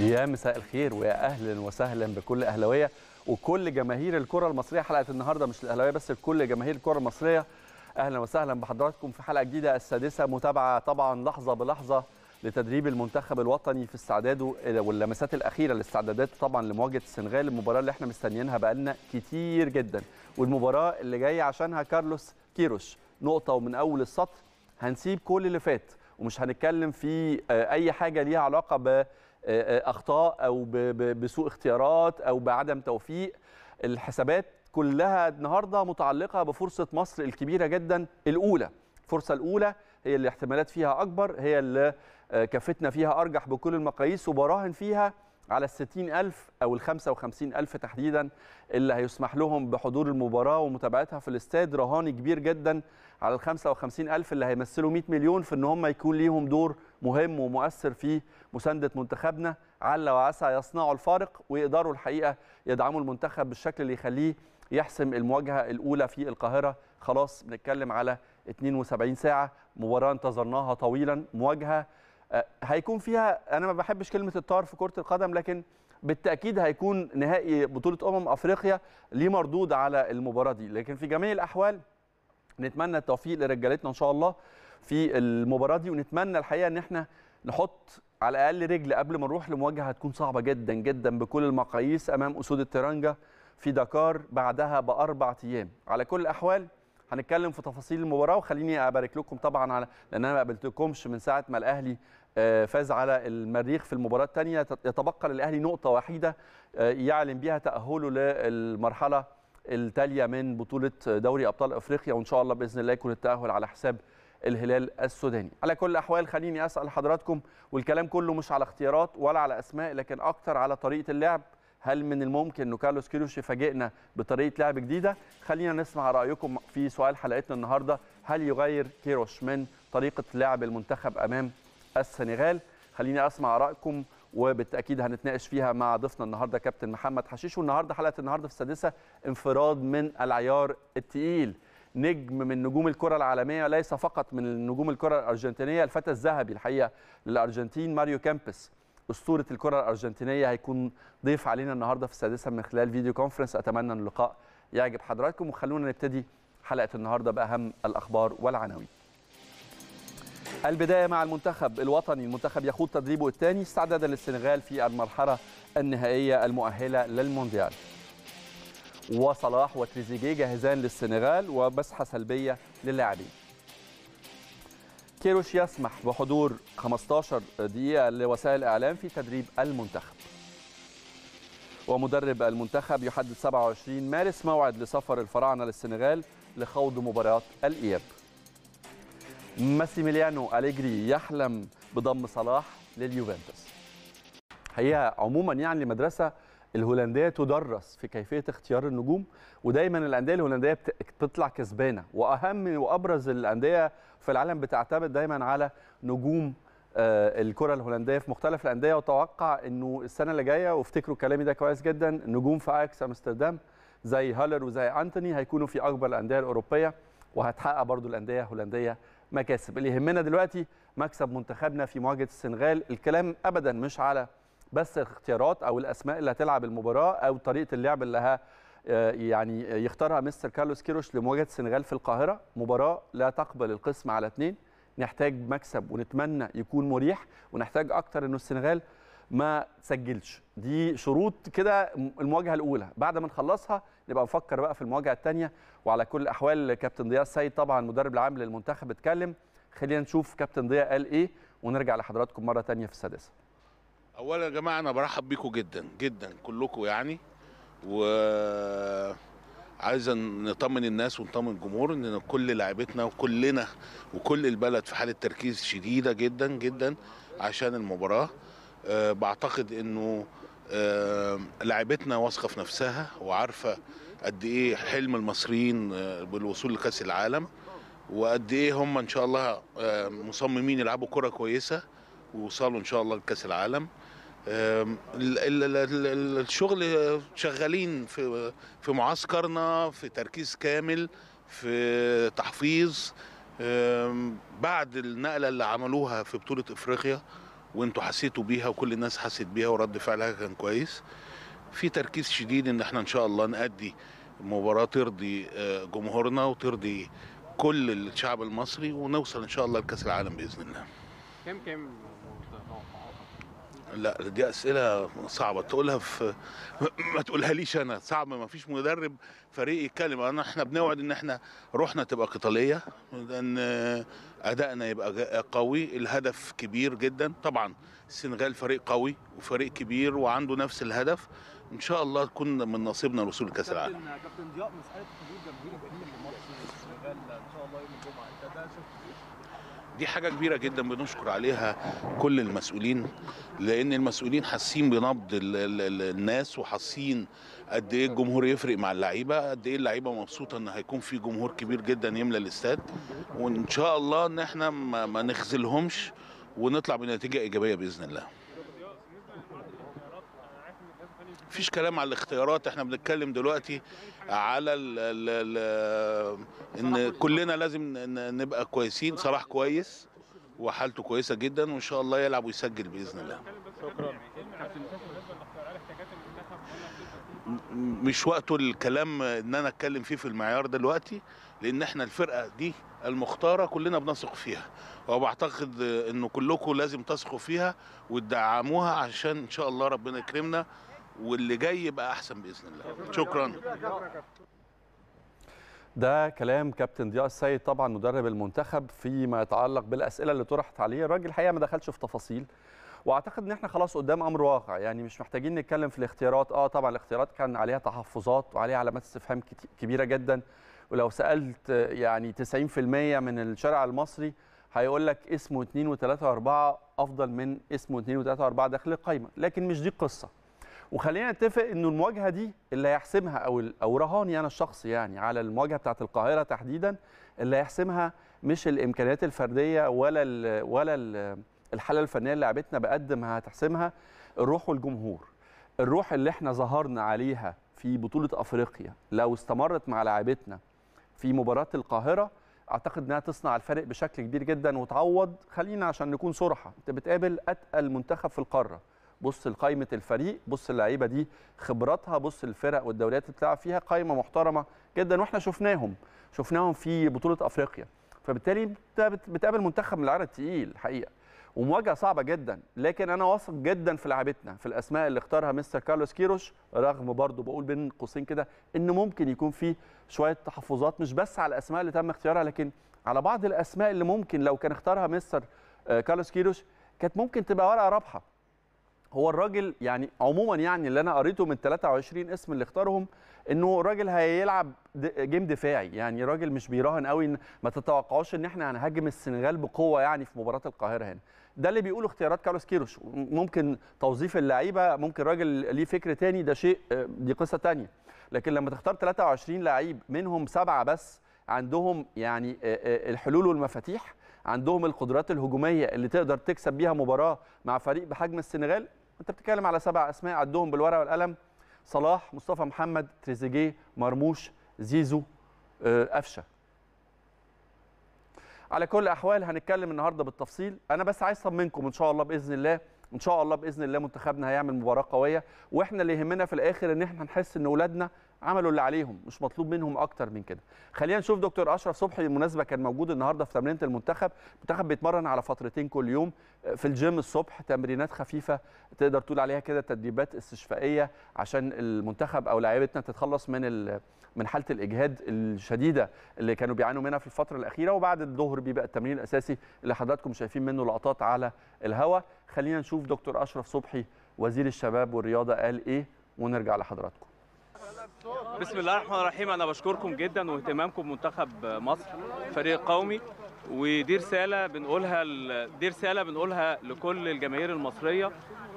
يا مساء الخير ويا اهلا وسهلا بكل اهلاويه وكل جماهير الكره المصريه حلقه النهارده مش الاهلاويه بس لكل جماهير الكره المصريه اهلا وسهلا بحضراتكم في حلقه جديده السادسه متابعه طبعا لحظه بلحظه لتدريب المنتخب الوطني في استعداده واللمسات الاخيره للاستعدادات طبعا لمواجهه السنغال المباراه اللي احنا مستنيينها بقالنا كتير جدا والمباراه اللي جايه عشانها كارلوس كيروش نقطه ومن اول السطر هنسيب كل اللي فات ومش هنتكلم في آه، اي حاجه ليها علاقه آه، آه، اخطاء او بسوء اختيارات او بعدم توفيق الحسابات كلها النهارده متعلقه بفرصه مصر الكبيره جدا الاولى الفرصه الاولى هي اللي احتمالات فيها اكبر هي اللي آه، كفتنا فيها ارجح بكل المقاييس وبراهن فيها على الستين ألف أو الخمسة وخمسين ألف تحديدا اللي هيسمح لهم بحضور المباراة ومتابعتها في الاستاد رهان كبير جدا على الخمسة وخمسين ألف اللي هيمثلوا 100 مليون في أن هم يكون ليهم دور مهم ومؤثر في مساندة منتخبنا عل وعسى يصنعوا الفارق ويقدروا الحقيقة يدعموا المنتخب بالشكل اللي يخليه يحسم المواجهة الأولى في القاهرة خلاص بنتكلم على 72 ساعة مباراة انتظرناها طويلا مواجهة آه، هيكون فيها انا ما بحبش كلمه الطار في كره القدم لكن بالتاكيد هيكون نهائي بطوله امم افريقيا ليه مردود على المباراه دي لكن في جميع الاحوال نتمنى التوفيق لرجالتنا ان شاء الله في المباراه دي ونتمنى الحقيقه ان احنا نحط على الاقل رجل قبل ما نروح لمواجهه هتكون صعبه جدا جدا بكل المقاييس امام اسود الترنجه في دكار بعدها باربع ايام على كل الاحوال هنتكلم في تفاصيل المباراه وخليني ابارك لكم طبعا على لان انا ما قابلتكمش من ساعه ما الاهلي آه، فاز على المريخ في المباراة الثانية يتبقى للأهلي نقطة وحيدة آه، يعلن بها تأهله للمرحلة التالية من بطولة دوري أبطال أفريقيا وإن شاء الله بإذن الله يكون التأهل على حساب الهلال السوداني على كل الأحوال خليني أسأل حضراتكم والكلام كله مش على اختيارات ولا على أسماء لكن أكتر على طريقة اللعب هل من الممكن أن كارلوس كيروش يفاجئنا بطريقه لعب جديده خلينا نسمع رايكم في سؤال حلقتنا النهارده هل يغير كيروش من طريقه لعب المنتخب امام السنغال خليني اسمع ارائكم وبالتاكيد هنتناقش فيها مع ضيفنا النهارده كابتن محمد حشيش والنهارده حلقه النهارده في السادسه انفراد من العيار الثقيل نجم من نجوم الكره العالميه ليس فقط من نجوم الكره الارجنتينيه الفتى الذهبي الحقيقه للارجنتين ماريو كامبس اسطوره الكره الارجنتينيه هيكون ضيف علينا النهارده في السادسه من خلال فيديو كونفرنس اتمنى ان اللقاء يعجب حضراتكم وخلونا نبتدي حلقه النهارده باهم الاخبار والعناوين البداية مع المنتخب الوطني المنتخب يخوض تدريبه الثاني استعدادا للسنغال في المرحلة النهائية المؤهلة للمونديال وصلاح وتريزيجيه جاهزان للسنغال ومسحة سلبية للاعبين كيروش يسمح بحضور 15 دقيقة لوسائل الإعلام في تدريب المنتخب ومدرب المنتخب يحدد 27 مارس موعد لسفر الفراعنة للسنغال لخوض مباريات الإياب ماسيميليانو أليجري يحلم بضم صلاح لليوفنتوس الحقيقة عموما يعني المدرسة الهولندية تدرس في كيفية اختيار النجوم ودايما الأندية الهولندية بتطلع كسبانة وأهم وأبرز الأندية في العالم بتعتمد دايما على نجوم آه، الكره الهولنديه في مختلف الانديه وتوقع انه السنه اللي جايه وافتكروا كلامي ده كويس جدا نجوم في اياكس امستردام زي هالر وزي انتوني هيكونوا في اكبر الانديه الاوروبيه وهتحقق برضو الانديه الهولنديه مكاسب اللي يهمنا دلوقتي مكسب منتخبنا في مواجهه السنغال الكلام ابدا مش على بس الاختيارات او الاسماء اللي هتلعب المباراه او طريقه اللعب اللي ها آه، يعني يختارها مستر كارلوس كيروش لمواجهه السنغال في القاهره مباراه لا تقبل القسم على اثنين نحتاج مكسب ونتمنى يكون مريح ونحتاج اكتر انه السنغال ما تسجلش دي شروط كده المواجهه الاولى بعد ما نخلصها نبقى نفكر بقى في المواجهه الثانيه وعلى كل الاحوال كابتن ضياء السيد طبعا المدرب العام للمنتخب اتكلم خلينا نشوف كابتن ضياء قال ايه ونرجع لحضراتكم مره ثانيه في السادسه اولا يا جماعه انا برحب بيكم جدا جدا كلكم يعني و عايز نطمن الناس ونطمن الجمهور ان كل لاعبتنا وكلنا وكل البلد في حاله تركيز شديده جدا جدا عشان المباراه أه بعتقد انه أه لاعبتنا واثقه في نفسها وعارفه قد ايه حلم المصريين آه، بالوصول لكاس العالم وقد ايه هم ان شاء الله آه، مصممين يلعبوا كره كويسه ويوصلوا ان شاء الله لكاس العالم الشغل شغالين في في معسكرنا في تركيز كامل في تحفيظ بعد النقله اللي عملوها في بطوله افريقيا وانتوا حسيتوا بيها وكل الناس حست بيها ورد فعلها كان كويس في تركيز شديد ان احنا ان شاء الله نأدي مباراه ترضي آه، جمهورنا وترضي كل الشعب المصري ونوصل ان شاء الله لكاس العالم باذن الله. كم كم لا دي اسئله صعبه تقولها في ما تقولها ليش انا صعب ما فيش مدرب فريق يتكلم انا احنا بنوعد ان احنا روحنا تبقى قتاليه ان ادائنا يبقى قوي الهدف كبير جدا طبعا السنغال فريق قوي وفريق كبير وعنده نفس الهدف ان شاء الله تكون من نصيبنا الوصول لكاس العالم كابتن ضياء مساله حضور جماهير الاهلي في ماتش السنغال ان شاء الله يوم الجمعه انت ده إيه؟ دي حاجه كبيره جدا بنشكر عليها كل المسؤولين لان المسؤولين حاسين بنبض الناس وحاسين قد ايه الجمهور يفرق مع اللعيبه قد ايه اللعيبه مبسوطه ان هيكون في جمهور كبير جدا يملى الاستاد وان شاء الله ان احنا ما نخذلهمش ونطلع بنتيجه ايجابيه باذن الله فيش كلام على الاختيارات احنا بنتكلم دلوقتي على ال ال ال ان كلنا لازم نبقى كويسين صلاح كويس وحالته كويسه جدا وان شاء الله يلعب ويسجل باذن الله شكرا مش وقته الكلام ان انا اتكلم فيه في المعيار دلوقتي لان احنا الفرقه دي المختاره كلنا بنثق فيها وبعتقد ان كلكم لازم تثقوا فيها وتدعموها عشان ان شاء الله ربنا يكرمنا واللي جاي يبقى احسن باذن الله شكرا ده كلام كابتن ضياء السيد طبعا مدرب المنتخب فيما يتعلق بالاسئله اللي طرحت عليه الراجل الحقيقه ما دخلش في تفاصيل واعتقد ان احنا خلاص قدام امر واقع يعني مش محتاجين نتكلم في الاختيارات اه طبعا الاختيارات كان عليها تحفظات وعليها علامات استفهام كبيره جدا ولو سالت يعني 90% من الشارع المصري هيقول لك اسمه 2 و3 و4 افضل من اسمه 2 و3 و4 داخل القايمه لكن مش دي القصه وخلينا نتفق انه المواجهه دي اللي هيحسمها او او رهاني انا الشخصي يعني على المواجهه بتاعه القاهره تحديدا اللي هيحسمها مش الامكانيات الفرديه ولا الـ ولا الـ الحاله الفنيه اللي لعبتنا بقد ما هتحسمها الروح والجمهور الروح اللي احنا ظهرنا عليها في بطوله افريقيا لو استمرت مع لاعبتنا في مباراه القاهره اعتقد انها تصنع الفرق بشكل كبير جدا وتعوض خلينا عشان نكون صرحه انت بتقابل اتقل منتخب في القاره بص لقائمه الفريق بص اللعيبه دي خبراتها بص الفرق والدوريات اللي بتلعب فيها قائمه محترمه جدا واحنا شفناهم شفناهم في بطوله افريقيا فبالتالي بتقابل منتخب من العيار التقيل الحقيقه ومواجهه صعبه جدا لكن انا واثق جدا في لعبتنا في الاسماء اللي اختارها مستر كارلوس كيروش رغم برضه بقول بين قوسين كده ان ممكن يكون في شويه تحفظات مش بس على الاسماء اللي تم اختيارها لكن على بعض الاسماء اللي ممكن لو كان اختارها مستر آه، كارلوس كيروش كانت ممكن تبقى ورقه رابحه هو الراجل يعني عموما يعني اللي انا قريته من 23 اسم اللي اختارهم انه راجل هيلعب جيم دفاعي يعني راجل مش بيراهن قوي ما تتوقعوش ان احنا هنهاجم السنغال بقوه يعني في مباراه القاهره هنا ده اللي بيقوله اختيارات كارلوس كيروش ممكن توظيف اللعيبه ممكن راجل ليه فكر تاني ده شيء آه، دي قصه تانية لكن لما تختار 23 لعيب منهم سبعه بس عندهم يعني آه، آه، الحلول والمفاتيح عندهم القدرات الهجوميه اللي تقدر تكسب بيها مباراه مع فريق بحجم السنغال انت بتتكلم على سبع اسماء عدهم بالورقه والقلم صلاح مصطفى محمد تريزيجيه مرموش زيزو آه، قفشه على كل الاحوال هنتكلم النهارده بالتفصيل انا بس عايز اطمنكم ان شاء الله باذن الله ان شاء الله باذن الله منتخبنا هيعمل مباراه قويه واحنا اللي يهمنا في الاخر ان احنا نحس ان اولادنا عملوا اللي عليهم مش مطلوب منهم اكتر من كده خلينا نشوف دكتور اشرف صبحي بالمناسبه كان موجود النهارده في تمرينه المنتخب المنتخب بيتمرن على فترتين كل يوم في الجيم الصبح تمرينات خفيفه تقدر تقول عليها كده تدريبات استشفائيه عشان المنتخب او لاعيبتنا تتخلص من من حاله الاجهاد الشديده اللي كانوا بيعانوا منها في الفتره الاخيره وبعد الظهر بيبقى التمرين الاساسي اللي حضراتكم شايفين منه لقطات على الهوا خلينا نشوف دكتور اشرف صبحي وزير الشباب والرياضه قال ايه ونرجع لحضراتكم بسم الله الرحمن الرحيم انا بشكركم جدا واهتمامكم بمنتخب مصر فريق قومي ودي رساله بنقولها ل... دي رساله بنقولها لكل الجماهير المصريه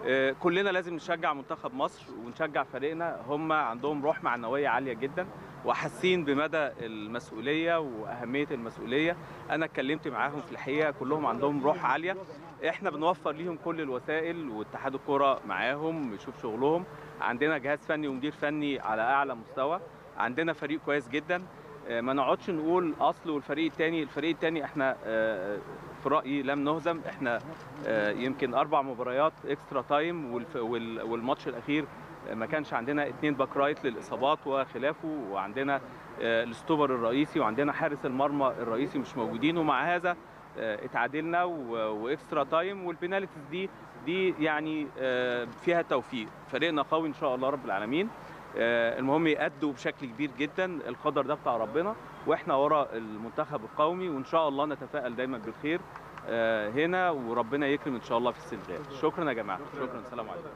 آه، كلنا لازم نشجع منتخب مصر ونشجع فريقنا هم عندهم روح معنويه عاليه جدا وحاسين بمدى المسؤوليه واهميه المسؤوليه انا اتكلمت معاهم في الحقيقه كلهم عندهم روح عاليه احنا بنوفر ليهم كل الوسائل واتحاد الكره معاهم يشوف شغلهم عندنا جهاز فني ومدير فني على اعلى مستوى عندنا فريق كويس جدا آه، ما نقعدش نقول اصل والفريق الثاني الفريق الثاني احنا آه، في رايي لم نهزم احنا آه، يمكن اربع مباريات اكسترا تايم والماتش الاخير ما كانش عندنا اثنين باك رايت للاصابات وخلافه وعندنا الاستوبر الرئيسي وعندنا حارس المرمى الرئيسي مش موجودين ومع هذا اتعادلنا واكسترا تايم والبناليتيز دي دي يعني آه، فيها توفيق فريقنا قوي ان شاء الله رب العالمين آه، المهم يأدوا بشكل كبير جدا القدر ده بتاع ربنا واحنا ورا المنتخب القومي وان شاء الله نتفائل دايما بالخير آه، هنا وربنا يكرم ان شاء الله في السنغال شكرا يا جماعه شكرا السلام عليكم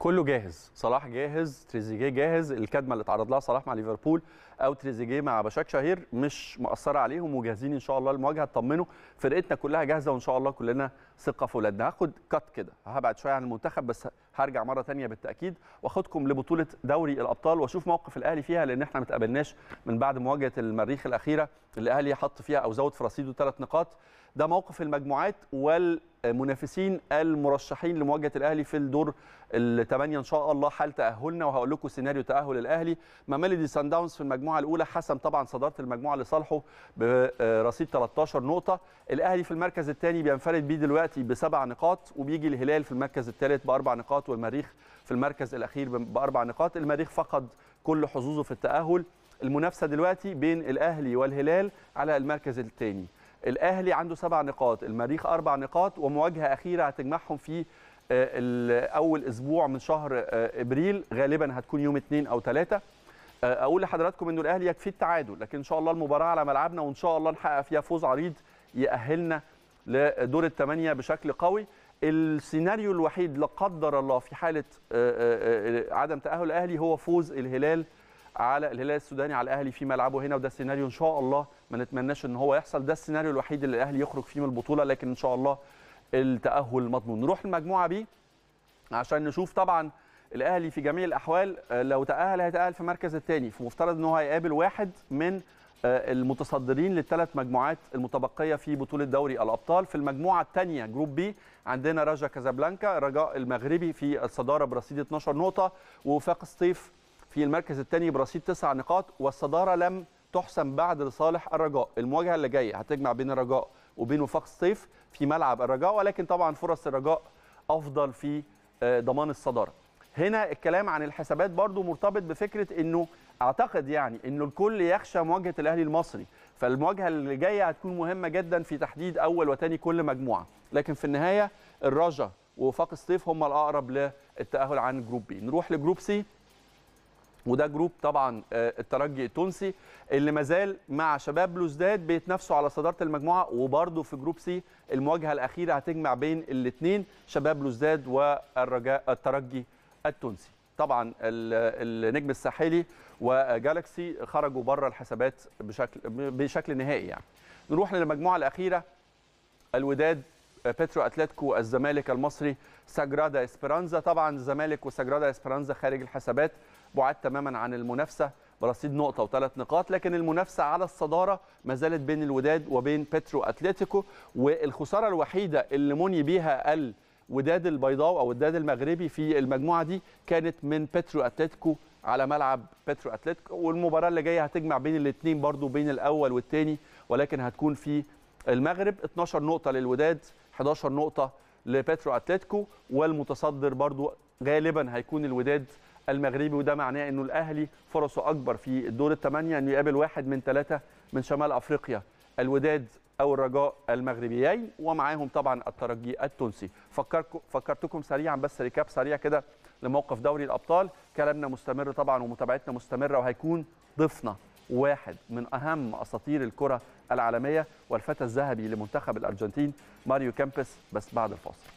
كله جاهز صلاح جاهز تريزيجيه جاهز الكدمه اللي اتعرض لها صلاح مع ليفربول او تريزيجيه مع بشاك شهير مش مأثره عليهم وجاهزين ان شاء الله المواجهه تطمنوا فرقتنا كلها جاهزه وان شاء الله كلنا ثقه في ولادنا هاخد كات كده هبعد شويه عن المنتخب بس هرجع مره ثانيه بالتاكيد واخدكم لبطوله دوري الابطال واشوف موقف الاهلي فيها لان احنا ما اتقابلناش من بعد مواجهه المريخ الاخيره اللي الاهلي حط فيها او زود في رصيده ثلاث نقاط ده موقف المجموعات والمنافسين المرشحين لمواجهه الاهلي في الدور الثمانيه ان شاء الله حال تاهلنا وهقول لكم سيناريو تاهل الاهلي ماميلدي سان داونز في المجموعه الاولى حسم طبعا صداره المجموعه لصالحه برصيد 13 نقطه الاهلي في المركز الثاني بينفرد بيه دلوقتي بسبع نقاط وبيجي الهلال في المركز الثالث باربع نقاط والمريخ في المركز الاخير باربع نقاط المريخ فقد كل حظوظه في التاهل المنافسه دلوقتي بين الاهلي والهلال على المركز الثاني الاهلي عنده سبع نقاط المريخ اربع نقاط ومواجهه اخيره هتجمعهم في آه، اول اسبوع من شهر آه، ابريل غالبا هتكون يوم اثنين او ثلاثه آه، اقول لحضراتكم انه الاهلي يكفي التعادل لكن ان شاء الله المباراه على ملعبنا وان شاء الله نحقق فيها فوز عريض يأهلنا لدور الثمانيه بشكل قوي السيناريو الوحيد لا قدر الله في حاله عدم تاهل الاهلي هو فوز الهلال على الهلال السوداني على الاهلي في ملعبه هنا وده سيناريو ان شاء الله ما نتمناش ان هو يحصل ده السيناريو الوحيد اللي الاهلي يخرج فيه من البطوله لكن ان شاء الله التاهل مضمون نروح المجموعه بي عشان نشوف طبعا الاهلي في جميع الاحوال آه، لو تاهل هيتاهل في المركز الثاني فمفترض ان هو هيقابل واحد من آه، المتصدرين للثلاث مجموعات المتبقيه في بطوله دوري الابطال في المجموعه الثانيه جروب بي عندنا رجا كازابلانكا رجاء المغربي في الصداره برصيد 12 نقطه ووفاق الصيف في المركز الثاني برصيد تسع نقاط والصداره لم تحسم بعد لصالح الرجاء المواجهه اللي جايه هتجمع بين الرجاء وبين وفاق الصيف في ملعب الرجاء ولكن طبعا فرص الرجاء افضل في آه، ضمان الصداره هنا الكلام عن الحسابات برضو مرتبط بفكره انه اعتقد يعني انه الكل يخشى مواجهه الاهلي المصري فالمواجهه اللي جايه هتكون مهمه جدا في تحديد اول وثاني كل مجموعه لكن في النهايه الرجا ووفاق الصيف هم الاقرب للتاهل عن جروب بي نروح لجروب سي وده جروب طبعا آه، الترجي التونسي اللي مازال مع شباب بلوزداد بيتنافسوا على صداره المجموعه وبرده في جروب سي المواجهه الاخيره هتجمع بين الاثنين شباب بلوزداد والرجاء الترجي التونسي طبعا النجم الساحلي وجالكسي خرجوا بره الحسابات بشكل بشكل نهائي يعني نروح للمجموعه الاخيره الوداد آه، بترو اتلتيكو الزمالك المصري ساجرادا اسبرانزا طبعا الزمالك وساجرادا اسبرانزا خارج الحسابات بعاد تماما عن المنافسه برصيد نقطة وثلاث نقاط لكن المنافسة على الصدارة ما زالت بين الوداد وبين بيترو أتلتيكو والخسارة الوحيدة اللي مني بيها الوداد البيضاء أو الوداد المغربي في المجموعة دي كانت من بيترو أتلتيكو على ملعب بيترو أتلتيكو والمباراة اللي جاية هتجمع بين الاثنين برضو بين الأول والثاني ولكن هتكون في المغرب 12 نقطة للوداد 11 نقطة لبيترو أتلتيكو والمتصدر برضو غالبا هيكون الوداد المغربي وده معناه انه الاهلي فرصه اكبر في الدور الثمانيه انه يقابل واحد من ثلاثه من شمال افريقيا الوداد او الرجاء المغربيين ومعاهم طبعا الترجي التونسي فكرتكم سريعا بس ريكاب سريع كده لموقف دوري الابطال كلامنا مستمر طبعا ومتابعتنا مستمره وهيكون ضيفنا واحد من اهم اساطير الكره العالميه والفتى الذهبي لمنتخب الارجنتين ماريو كامبس بس بعد الفاصل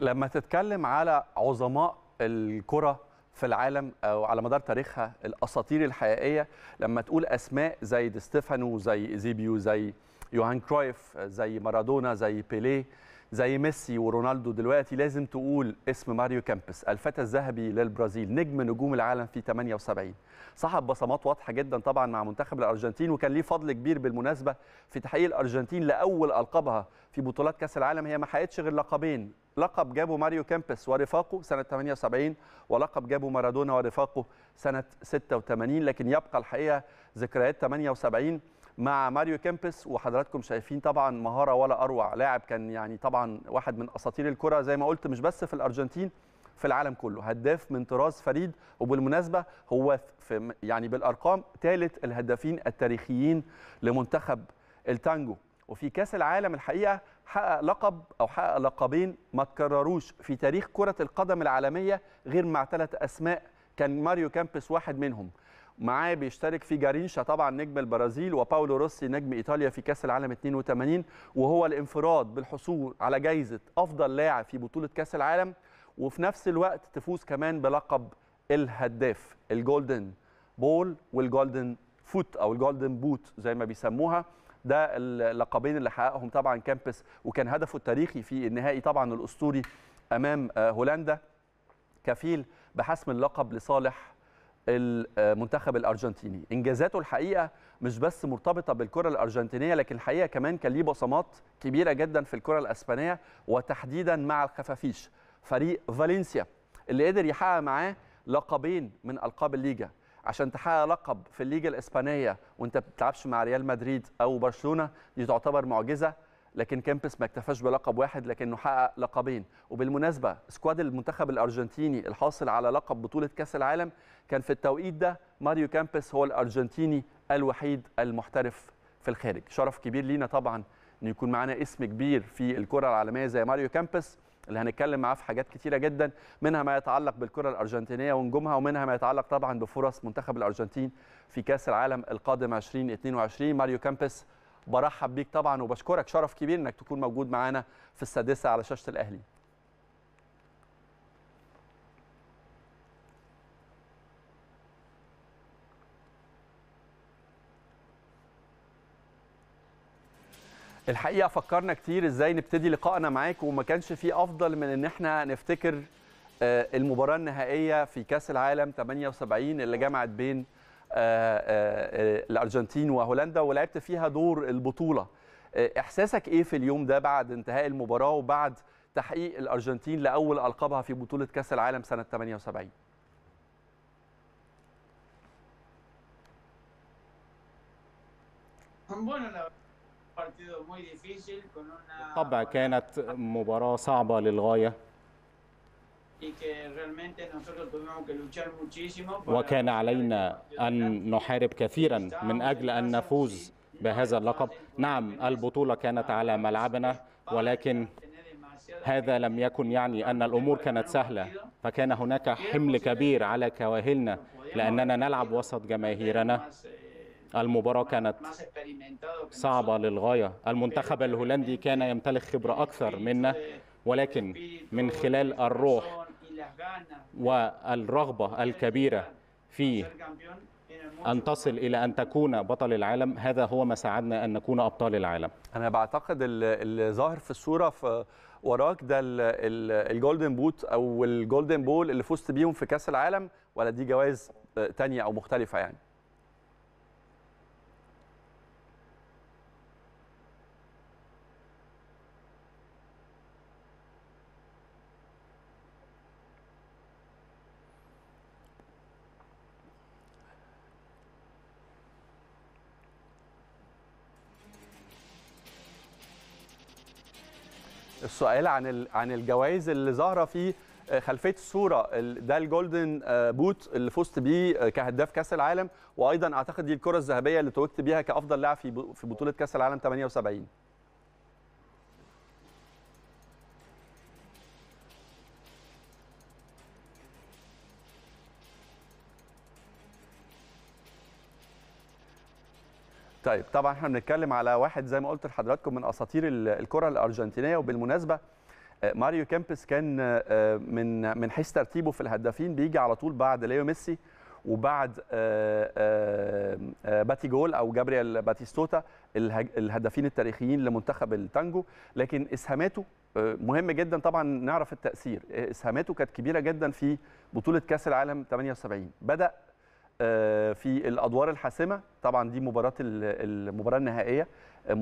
لما تتكلم على عظماء الكره في العالم او على مدار تاريخها الاساطير الحقيقيه لما تقول اسماء زي دي ستيفانو زي ايزيبيو زي يوهان كرويف زي مارادونا زي بيليه زي ميسي ورونالدو دلوقتي لازم تقول اسم ماريو كامبس الفتى الذهبي للبرازيل نجم نجوم العالم في 78 صاحب بصمات واضحه جدا طبعا مع منتخب الارجنتين وكان ليه فضل كبير بالمناسبه في تحقيق الارجنتين لاول القابها في بطولات كاس العالم هي ما حققتش غير لقبين لقب جابه ماريو كامبس ورفاقه سنه 78 ولقب جابه مارادونا ورفاقه سنه 86 لكن يبقى الحقيقه ذكريات 78 مع ماريو كامبس وحضراتكم شايفين طبعا مهاره ولا اروع لاعب كان يعني طبعا واحد من اساطير الكره زي ما قلت مش بس في الارجنتين في العالم كله هداف من طراز فريد وبالمناسبه هو في يعني بالارقام ثالث الهدافين التاريخيين لمنتخب التانجو وفي كاس العالم الحقيقه حقق لقب او حقق لقبين ما تكرروش في تاريخ كره القدم العالميه غير مع ثلاث اسماء كان ماريو كامبس واحد منهم معاه بيشترك في جارينشا طبعا نجم البرازيل وباولو روسي نجم ايطاليا في كاس العالم 82 وهو الانفراد بالحصول على جائزه افضل لاعب في بطوله كاس العالم وفي نفس الوقت تفوز كمان بلقب الهداف الجولدن بول والجولدن فوت او الجولدن بوت زي ما بيسموها ده اللقبين اللي حققهم طبعا كامبس وكان هدفه التاريخي في النهائي طبعا الاسطوري امام هولندا كفيل بحسم اللقب لصالح المنتخب الارجنتيني انجازاته الحقيقه مش بس مرتبطه بالكره الارجنتينيه لكن الحقيقه كمان كان ليه بصمات كبيره جدا في الكره الاسبانيه وتحديدا مع الخفافيش فريق فالنسيا اللي قدر يحقق معاه لقبين من القاب الليجا عشان تحقق لقب في الليجا الاسبانيه وانت ما بتلعبش مع ريال مدريد او برشلونه دي تعتبر معجزه لكن كامبس ما اكتفاش بلقب واحد لكنه حقق لقبين وبالمناسبه سكواد المنتخب الارجنتيني الحاصل على لقب بطوله كاس العالم كان في التوقيت ده ماريو كامبس هو الارجنتيني الوحيد المحترف في الخارج شرف كبير لينا طبعا ان يكون معانا اسم كبير في الكره العالميه زي ماريو كامبس اللي هنتكلم معاه في حاجات كتيره جدا منها ما يتعلق بالكره الارجنتينيه ونجومها ومنها ما يتعلق طبعا بفرص منتخب الارجنتين في كاس العالم القادم 2022 ماريو كامبس برحب بيك طبعا وبشكرك شرف كبير انك تكون موجود معانا في السادسه على شاشه الاهلي الحقيقه فكرنا كتير ازاي نبتدي لقائنا معاك وما كانش في افضل من ان احنا نفتكر آه، المباراه النهائيه في كاس العالم 78 اللي جمعت بين آه، آه، آه، الارجنتين وهولندا ولعبت فيها دور البطوله احساسك ايه في اليوم ده بعد انتهاء المباراه وبعد تحقيق الارجنتين لاول القابها في بطوله كاس العالم سنه 78 طبعا كانت مباراة صعبة للغاية وكان علينا أن نحارب كثيرا من أجل أن نفوز بهذا اللقب نعم البطولة كانت على ملعبنا ولكن هذا لم يكن يعني أن الأمور كانت سهلة فكان هناك حمل كبير على كواهلنا لأننا نلعب وسط جماهيرنا eh, المباراة كانت صعبة للغاية المنتخب الهولندي كان يمتلك خبرة أكثر منا ولكن من خلال الروح والرغبة الكبيرة في أن تصل إلى أن تكون بطل العالم هذا هو ما ساعدنا أن نكون أبطال العالم أنا بعتقد اللي ظاهر في الصورة في وراك ده الجولدن بوت أو الجولدن بول اللي فزت بيهم في كأس العالم ولا دي جوائز آه، تانية أو مختلفة يعني السؤال عن عن الجوائز اللي ظاهره في آه، خلفيه الصوره ده الجولدن آه، بوت اللي فزت بيه آه، كهداف كاس العالم وايضا اعتقد دي الكره الذهبيه اللي توجت بيها كافضل لاعب في بطوله كاس العالم 78 طيب طبعا احنا بنتكلم على واحد زي ما قلت لحضراتكم من اساطير الكره الارجنتينيه وبالمناسبه آه، ماريو كامبس كان آه، من من حيث ترتيبه في الهدافين بيجي على طول بعد ليو ميسي وبعد آه، باتي جول او جابرييل باتيستوتا الهدافين التاريخيين لمنتخب التانجو لكن اسهاماته مهم جدا طبعا نعرف التاثير اسهاماته كانت كبيره جدا في بطوله كاس العالم 78 بدا آه، في الادوار الحاسمه طبعا دي مباراه المباراه النهائيه آه،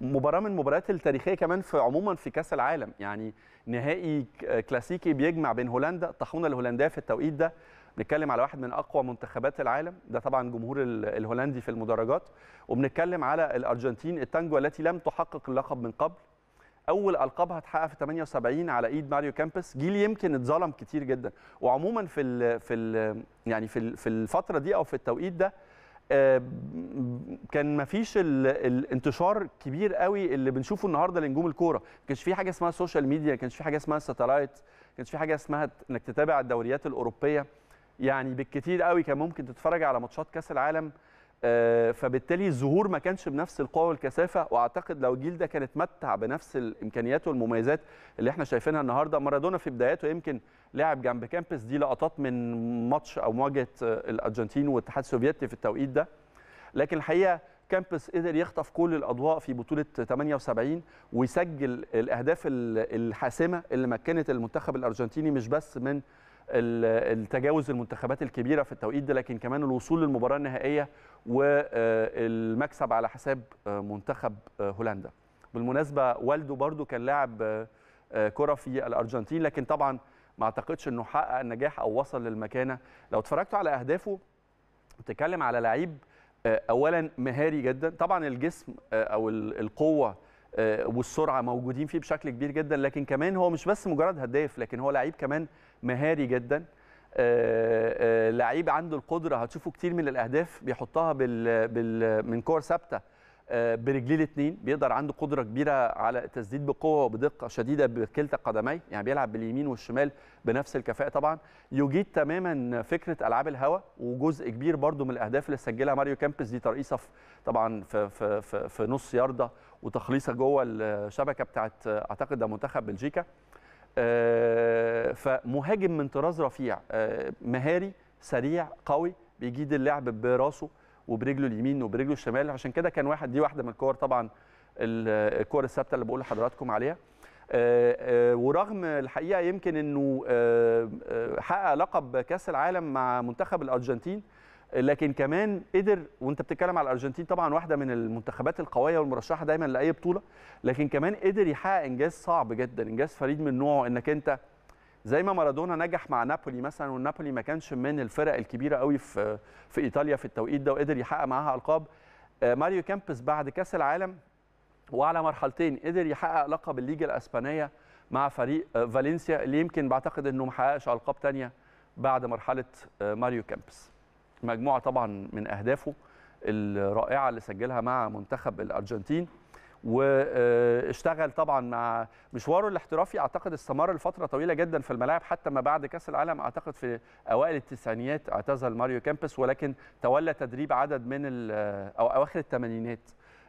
مباراه من المباريات التاريخيه كمان في عموما في كاس العالم يعني نهائي كلاسيكي بيجمع بين هولندا طاحونه الهولنديه في التوقيت ده بنتكلم على واحد من اقوى منتخبات العالم ده طبعا جمهور الهولندي في المدرجات وبنتكلم على الارجنتين التانجو التي لم تحقق اللقب من قبل اول القابها اتحقق في 78 على ايد ماريو كامبس جيل يمكن اتظلم كتير جدا وعموما في الـ في الـ يعني في في الفتره دي او في التوقيت ده آه، كان ما فيش الانتشار كبير قوي اللي بنشوفه النهارده لنجوم الكوره ما كانش في حاجه اسمها سوشيال ميديا ما كانش في حاجه اسمها ساتلايت ما كانش في حاجه اسمها انك تتابع الدوريات الاوروبيه يعني بالكتير قوي كان ممكن تتفرج على ماتشات كاس العالم آه، فبالتالي الظهور ما كانش بنفس القوه والكثافه واعتقد لو الجيل ده كان اتمتع بنفس الامكانيات والمميزات اللي احنا شايفينها النهارده مارادونا في بداياته يمكن لعب جنب كامبس دي لقطات من ماتش او مواجهه آه، الارجنتين والاتحاد السوفيتي في التوقيت ده لكن الحقيقه كامبس قدر يخطف كل الاضواء في بطوله 78 ويسجل الاهداف الحاسمه اللي مكنت المنتخب الارجنتيني مش بس من التجاوز المنتخبات الكبيره في التوقيت ده لكن كمان الوصول للمباراه النهائيه والمكسب آه، على حساب آه، منتخب آه، هولندا بالمناسبه والده برده كان لاعب كره في الارجنتين لكن طبعا ما اعتقدش انه حقق نجاح او وصل للمكانه لو اتفرجتوا على اهدافه بتتكلم على لعيب اولا مهاري جدا طبعا الجسم او القوه والسرعه موجودين فيه بشكل كبير جدا لكن كمان هو مش بس مجرد هداف لكن هو لعيب كمان مهاري جدا آه، آه، لعيب عنده القدره هتشوفوا كتير من الاهداف بيحطها بال... بال... من كور ثابته آه، برجليه الاثنين بيقدر عنده قدره كبيره على التسديد بقوه وبدقه شديده بكلتا قدمي يعني بيلعب باليمين والشمال بنفس الكفاءه طبعا يجيد تماما فكره العاب الهواء وجزء كبير برضو من الاهداف اللي سجلها ماريو كامبس دي ترقيصه طبعا في في في, في نص يارده وتخليصه جوه الشبكه بتاعت اعتقد ده منتخب بلجيكا آه، فمهاجم من طراز رفيع آه، مهاري سريع قوي بيجيد اللعب براسه وبرجله اليمين وبرجله الشمال عشان كده كان واحد دي واحده من الكور طبعا الكور الثابته اللي بقول لحضراتكم عليها آه، ورغم الحقيقه يمكن انه حقق لقب كاس العالم مع منتخب الارجنتين لكن كمان قدر وانت بتتكلم على الارجنتين طبعا واحده من المنتخبات القويه والمرشحه دايما لاي بطوله لكن كمان قدر يحقق انجاز صعب جدا انجاز فريد من نوعه انك انت زي ما مارادونا نجح مع نابولي مثلا والنابولي ما كانش من الفرق الكبيره قوي في في ايطاليا في التوقيت ده وقدر يحقق معاها القاب آه، ماريو كامبس بعد كاس العالم وعلى مرحلتين قدر يحقق لقب الليجا الاسبانيه مع فريق آه، فالنسيا اللي يمكن بعتقد انه ما حققش القاب ثانيه بعد مرحله آه، ماريو كامبس مجموعه طبعا من اهدافه الرائعه اللي سجلها مع منتخب الارجنتين واشتغل طبعا مع مشواره الاحترافي اعتقد استمر لفتره طويله جدا في الملاعب حتى ما بعد كاس العالم اعتقد في اوائل التسعينيات اعتزل ماريو كامبس ولكن تولى تدريب عدد من او اواخر الثمانينات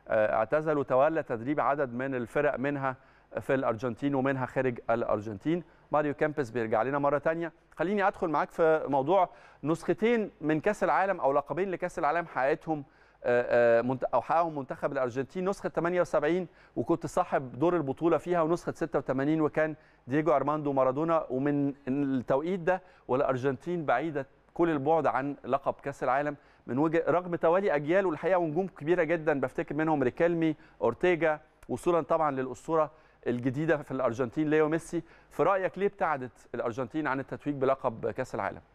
آه، اعتزل وتولى تدريب عدد من الفرق منها في الارجنتين ومنها خارج الارجنتين ماريو كامبس بيرجع لنا مره ثانيه خليني ادخل معاك في موضوع نسختين من كاس العالم او لقبين لكاس العالم حققتهم آه، آه، او حققهم منتخب الارجنتين نسخه 78 وكنت صاحب دور البطوله فيها ونسخه 86 وكان دييجو ارماندو مارادونا ومن التوقيت ده والارجنتين بعيده كل البعد عن لقب كاس العالم من وجه رغم توالي اجياله الحقيقه ونجوم كبيره جدا بفتكر منهم ريكالمي اورتيجا وصولا طبعا للاسطوره الجديده في الارجنتين ليو ميسي في رايك ليه ابتعدت الارجنتين عن التتويج بلقب كاس العالم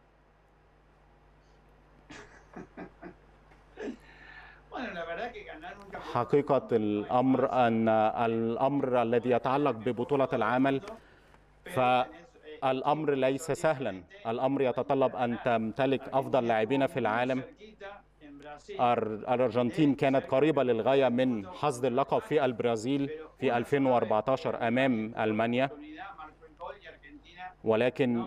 حقيقة الأمر أن الأمر الذي يتعلق ببطولة العمل فالأمر eh, ليس سهلا الأمر يتطلب أن تمتلك أفضل لاعبين في العالم الأرجنتين كانت قريبة للغاية من حصد اللقب في البرازيل في 2014 أمام ألمانيا ولكن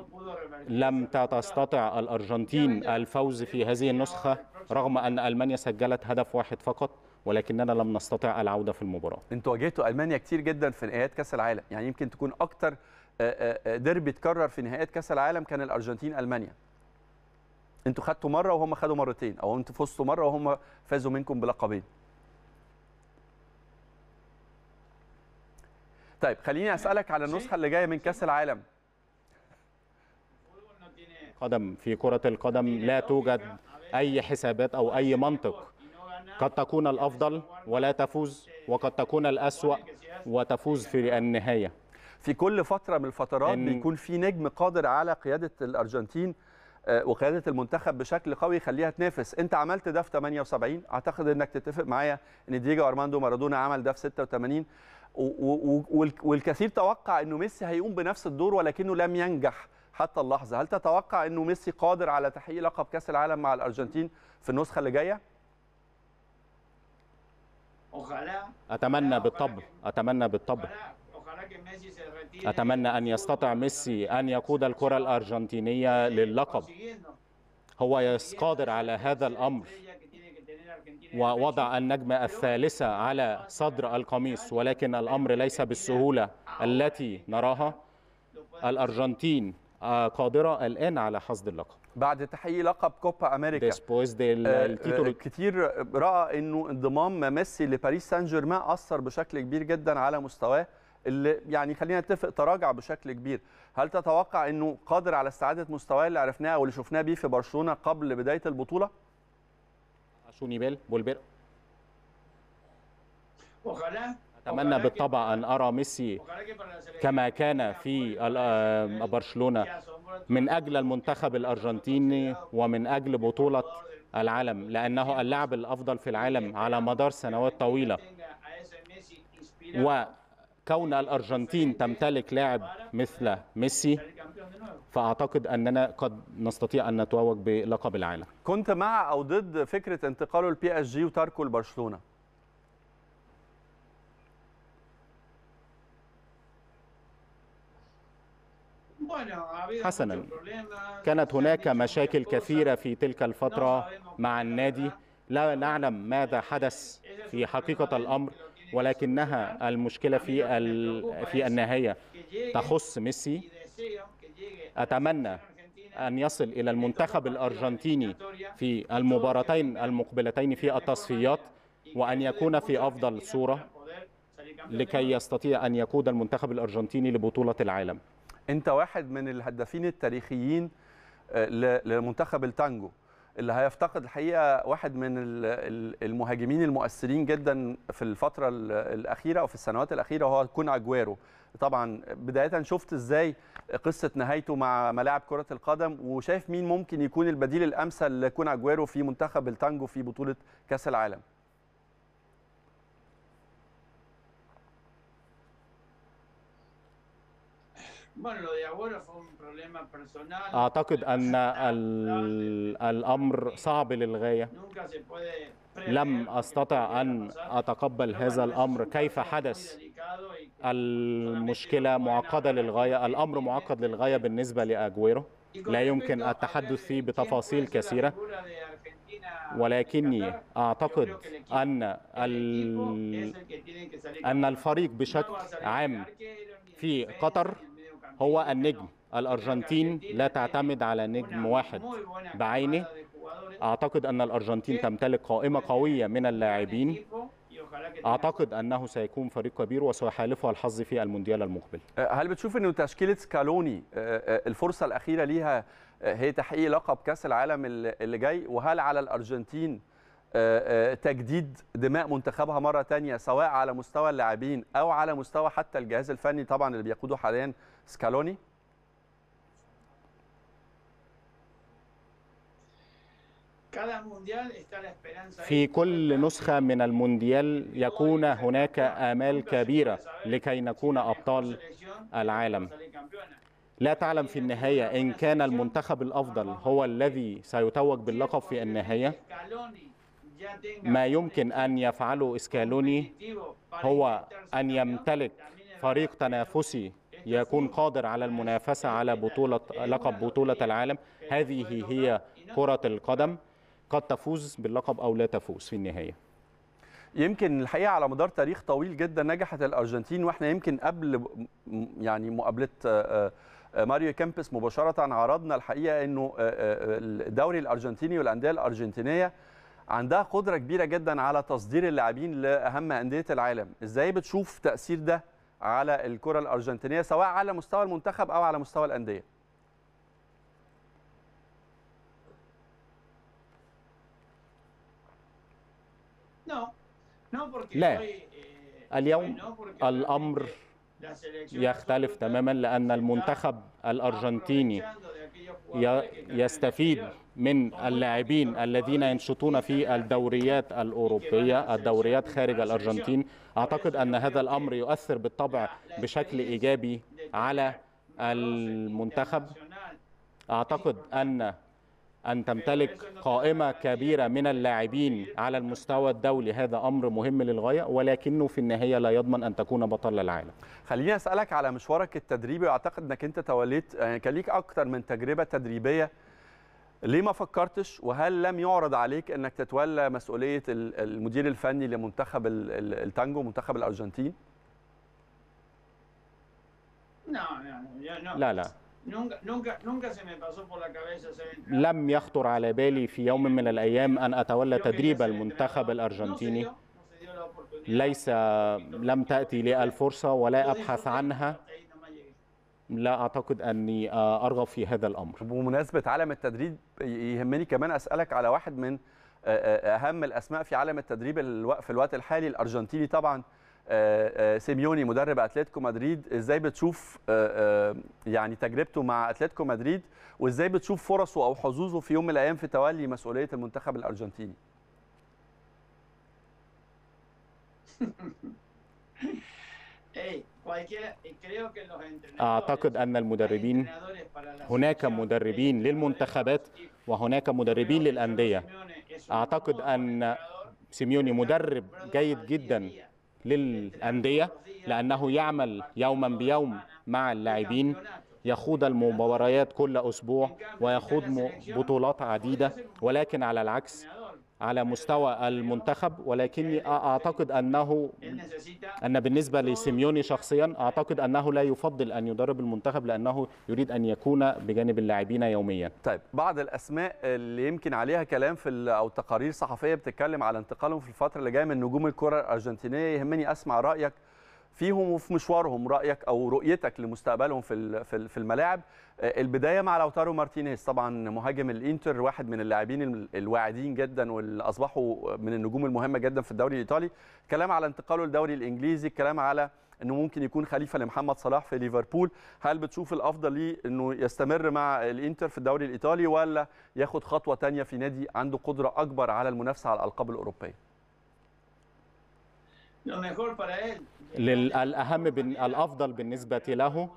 لم تستطع الأرجنتين الفوز في هذه النسخة رغم أن ألمانيا سجلت هدف واحد فقط ولكننا لم نستطع العودة في المباراة انتوا واجهتوا ألمانيا كتير جدا في نهايات كأس العالم يعني يمكن تكون أكتر ديربي تكرر في نهايات كأس العالم كان الأرجنتين ألمانيا انتوا خدتوا مره وهم خدوا مرتين او انتوا فزتوا مره وهم فازوا منكم بلقبين طيب خليني اسالك على النسخه اللي جايه من كاس العالم قدم في كره القدم لا توجد اي حسابات او اي منطق قد تكون الافضل ولا تفوز وقد تكون الاسوا وتفوز في النهايه في كل فتره من الفترات بيكون في نجم قادر على قياده الارجنتين آه، وقياده المنتخب بشكل قوي يخليها تنافس انت عملت ده في 78 اعتقد انك تتفق معايا ان دييجو ارماندو مارادونا عمل ده في 86 والكثير توقع انه ميسي هيقوم بنفس الدور ولكنه لم ينجح حتى اللحظه هل تتوقع انه ميسي قادر على تحقيق لقب كاس العالم مع الارجنتين في النسخه اللي جايه اتمنى بالطبع اتمنى بالطبع أتمنى أن يستطع ميسي أن يقود الكرة الأرجنتينية للقب هو قادر على هذا الأمر ووضع النجمة الثالثة على صدر القميص ولكن الأمر ليس بالسهولة التي نراها الأرجنتين قادرة الآن على حصد اللقب بعد تحقيق لقب كوبا أمريكا آه، آه، كتير رأى أنه انضمام ميسي لباريس سان جيرمان أثر بشكل كبير جدا على مستواه اللي يعني خلينا نتفق تراجع بشكل كبير هل تتوقع انه قادر على استعاده مستواه اللي عرفناه واللي شفناه بيه في برشلونه قبل بدايه البطوله سونيبال بولبيرو اتمنى بالطبع ان ارى ميسي كما كان في آه، برشلونه من اجل المنتخب الارجنتيني ومن اجل بطوله العالم لانه اللاعب الافضل في العالم على مدار سنوات طويله و كون الارجنتين تمتلك لاعب مثل ميسي فاعتقد اننا قد نستطيع ان نتوج بلقب العالم كنت مع او ضد فكره انتقاله لبي اس جي وتركه لبرشلونه حسنا كانت هناك مشاكل كثيرة في تلك الفترة مع النادي لا نعلم ماذا حدث في حقيقة الأمر ولكنها المشكلة في في النهاية تخص ميسي أتمنى أن يصل إلى المنتخب الأرجنتيني في المباراتين المقبلتين في التصفيات وأن يكون في أفضل صورة لكي يستطيع أن يقود المنتخب الأرجنتيني لبطولة العالم أنت واحد من الهدافين التاريخيين آه، لمنتخب التانجو اللي هيفتقد الحقيقه واحد من المهاجمين المؤثرين جدا في الفتره الاخيره او في السنوات الاخيره هو كون اجويرو طبعا بدايه شفت ازاي قصه نهايته مع ملاعب كره القدم وشايف مين ممكن يكون البديل الامثل لكون اجويرو في منتخب التانجو في بطوله كاس العالم أعتقد أن الأمر صعب للغاية لم أستطع أن أتقبل هذا الأمر كيف حدث المشكلة معقدة للغاية الأمر معقد للغاية بالنسبة لأجويرو لا يمكن التحدث فيه بتفاصيل كثيرة ولكني أعتقد أن أن الفريق بشكل عام في قطر هو النجم الأرجنتين لا تعتمد على نجم واحد بعينه أعتقد أن الأرجنتين تمتلك قائمة قوية من اللاعبين اعتقد انه سيكون فريق كبير وسيحالفه الحظ في المونديال المقبل أه، هل بتشوف انه تشكيله سكالوني أه، أه، الفرصه الاخيره ليها هي تحقيق لقب كاس العالم اللي جاي وهل على الارجنتين تجديد دماء منتخبها مره ثانيه سواء على مستوى اللاعبين او على مستوى حتى الجهاز الفني طبعا اللي بيقوده حاليا سكالوني في كل نسخة من المونديال يكون هناك آمال كبيرة لكي نكون أبطال العالم لا تعلم في النهاية إن كان المنتخب الأفضل هو الذي سيتوج باللقب في النهاية ما يمكن أن يفعله إسكالوني هو أن يمتلك فريق تنافسي يكون قادر على المنافسة على بطولة لقب بطولة العالم هذه هي كرة القدم قد تفوز باللقب أو لا تفوز في النهاية يمكن الحقيقه على مدار تاريخ طويل جدا نجحت الارجنتين واحنا يمكن قبل يعني مقابله آه، آه، ماريو كامبس مباشره عرضنا الحقيقه انه آه، الدوري الارجنتيني والانديه الارجنتينيه عندها قدره كبيره جدا على تصدير اللاعبين لاهم انديه العالم ازاي بتشوف تاثير ده على الكره الارجنتينيه سواء على مستوى المنتخب او على مستوى الانديه لا eh, اليوم الامر يختلف تماما لان المنتخب الارجنتيني يستفيد من اللاعبين الذين ينشطون في الدوريات الاوروبيه الدوريات خارج الارجنتين أعتقد أن هذا الأمر يؤثر بالطبع بشكل إيجابي على المنتخب أعتقد أن أن تمتلك قائمة كبيرة من اللاعبين على المستوى الدولي هذا أمر مهم للغاية ولكنه في النهاية لا يضمن أن تكون بطل العالم خليني أسألك على مشوارك التدريبي وأعتقد أنك أنت توليت يعني كان ليك أكثر من تجربة تدريبية ليه ما فكرتش وهل لم يعرض عليك انك تتولى مسؤوليه المدير الفني لمنتخب التانجو منتخب الارجنتين؟ نعم، يعني، نعم. لا لا لم يخطر على بالي في يوم من الايام ان اتولى تدريب المنتخب الارجنتيني ليس لم تاتي لي الفرصه ولا ابحث عنها لا اعتقد اني آه، ارغب في هذا الامر بمناسبه عالم التدريب يهمني كمان اسالك على واحد من آه، آه، اهم الاسماء في عالم التدريب في الوقت الحالي الارجنتيني طبعا سيميوني مدرب اتلتيكو مدريد ازاي بتشوف يعني تجربته مع اتلتيكو مدريد وازاي بتشوف فرصه او حظوظه في يوم من الايام في تولي مسؤوليه المنتخب الارجنتيني hey. إيه، أعتقد أن المدربين هناك مدربين للمنتخبات وهناك مدربين للأندية أعتقد أن سيميوني مدرب جيد جدا للأندية لأنه يعمل يوما بيوم مع اللاعبين يخوض المباريات كل أسبوع ويخوض بطولات عديدة ولكن على العكس على مستوى المنتخب ولكني اعتقد انه ان بالنسبه لسيميوني شخصيا اعتقد انه لا يفضل ان يدرب المنتخب لانه يريد ان يكون بجانب اللاعبين يوميا. طيب بعض الاسماء اللي يمكن عليها كلام في او تقارير صحفيه بتتكلم على انتقالهم في الفتره اللي جايه من نجوم الكره الارجنتينيه يهمني اسمع رايك فيهم وفي مشوارهم رايك او رؤيتك لمستقبلهم في في الملاعب آه، البدايه مع لوتارو مارتينيز طبعا مهاجم الانتر واحد من اللاعبين الواعدين جدا واللي اصبحوا من النجوم المهمه جدا في الدوري الايطالي كلام على انتقاله للدوري الانجليزي الكلام على انه ممكن يكون خليفه لمحمد صلاح في ليفربول هل بتشوف الافضل ليه انه يستمر مع الانتر في الدوري الايطالي ولا ياخد خطوه ثانيه في نادي عنده قدره اكبر على المنافسه على الالقاب الاوروبيه للأهم بن... الأفضل بالنسبة له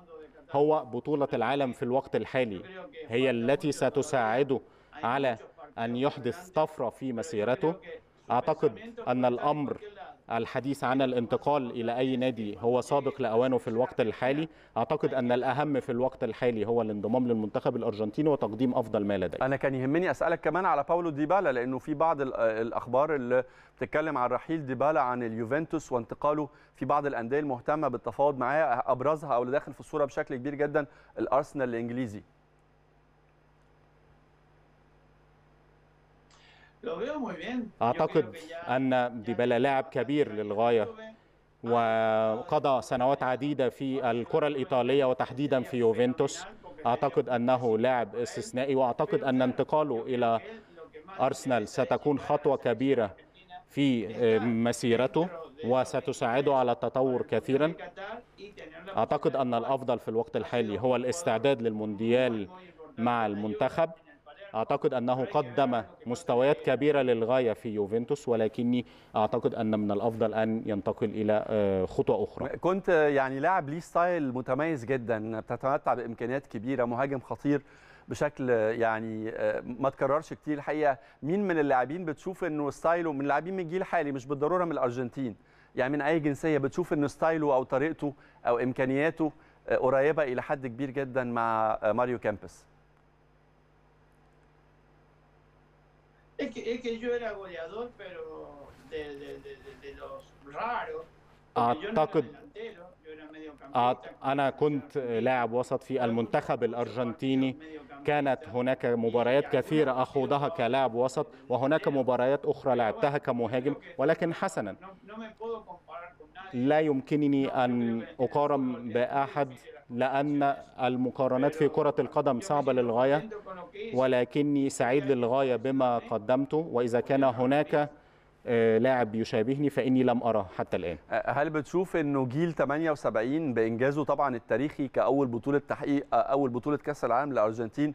هو بطولة العالم في الوقت الحالي هي التي ستساعده على أن يحدث طفرة في مسيرته أعتقد أن الأمر الحديث عن الانتقال إلى أي نادي هو سابق لأوانه في الوقت الحالي أعتقد أن الأهم في الوقت الحالي هو الانضمام للمنتخب الأرجنتيني وتقديم أفضل ما لديه أنا كان يهمني أسألك كمان على باولو ديبالا لأنه في بعض الأخبار اللي بتتكلم عن رحيل ديبالا عن اليوفنتوس وانتقاله في بعض الأندية المهتمة بالتفاوض معاه أبرزها أو اللي داخل في الصورة بشكل كبير جدا الأرسنال الإنجليزي أعتقد أن ديبالا لاعب كبير للغاية وقضى ah, سنوات عديدة في الكرة الإيطالية وتحديدا في يوفنتوس أعتقد أنه لاعب استثنائي وأعتقد أن انتقاله إلى أرسنال ستكون خطوة كبيرة في آه، مسيرته وستساعده على التطور كثيرا أعتقد أن الأفضل في الوقت الحالي هو الاستعداد للمونديال مع المنتخب أعتقد أنه قدم مستويات كبيرة للغاية في يوفنتوس ولكني أعتقد أن من الأفضل أن ينتقل إلى آه، خطوة أخرى كنت يعني لاعب ليه ستايل متميز جدا بتتمتع بإمكانيات كبيرة مهاجم خطير بشكل يعني آه، ما تكررش كتير الحقيقه مين من اللاعبين بتشوف انه ستايله من اللاعبين من الجيل الحالي مش بالضروره من الارجنتين يعني من اي جنسيه بتشوف انه ستايله او طريقته او امكانياته آه، قريبه الى حد كبير جدا مع ماريو كامبس Es que, es que yo era goleador, pero de, de, de, de los raros. اعتقد انا كنت لاعب وسط في المنتخب الارجنتيني كانت هناك مباريات كثيره اخوضها كلاعب وسط وهناك مباريات اخرى لعبتها كمهاجم ولكن حسنا لا يمكنني ان اقارن باحد لأن المقارنات في كرة القدم صعبة للغاية ولكني سعيد للغاية بما قدمته وإذا كان هناك آه، لاعب يشابهني فاني لم اره حتى الان أه، هل بتشوف انه جيل 78 بانجازه طبعا التاريخي كاول بطوله تحقيق آه، اول بطوله كاس العالم للارجنتين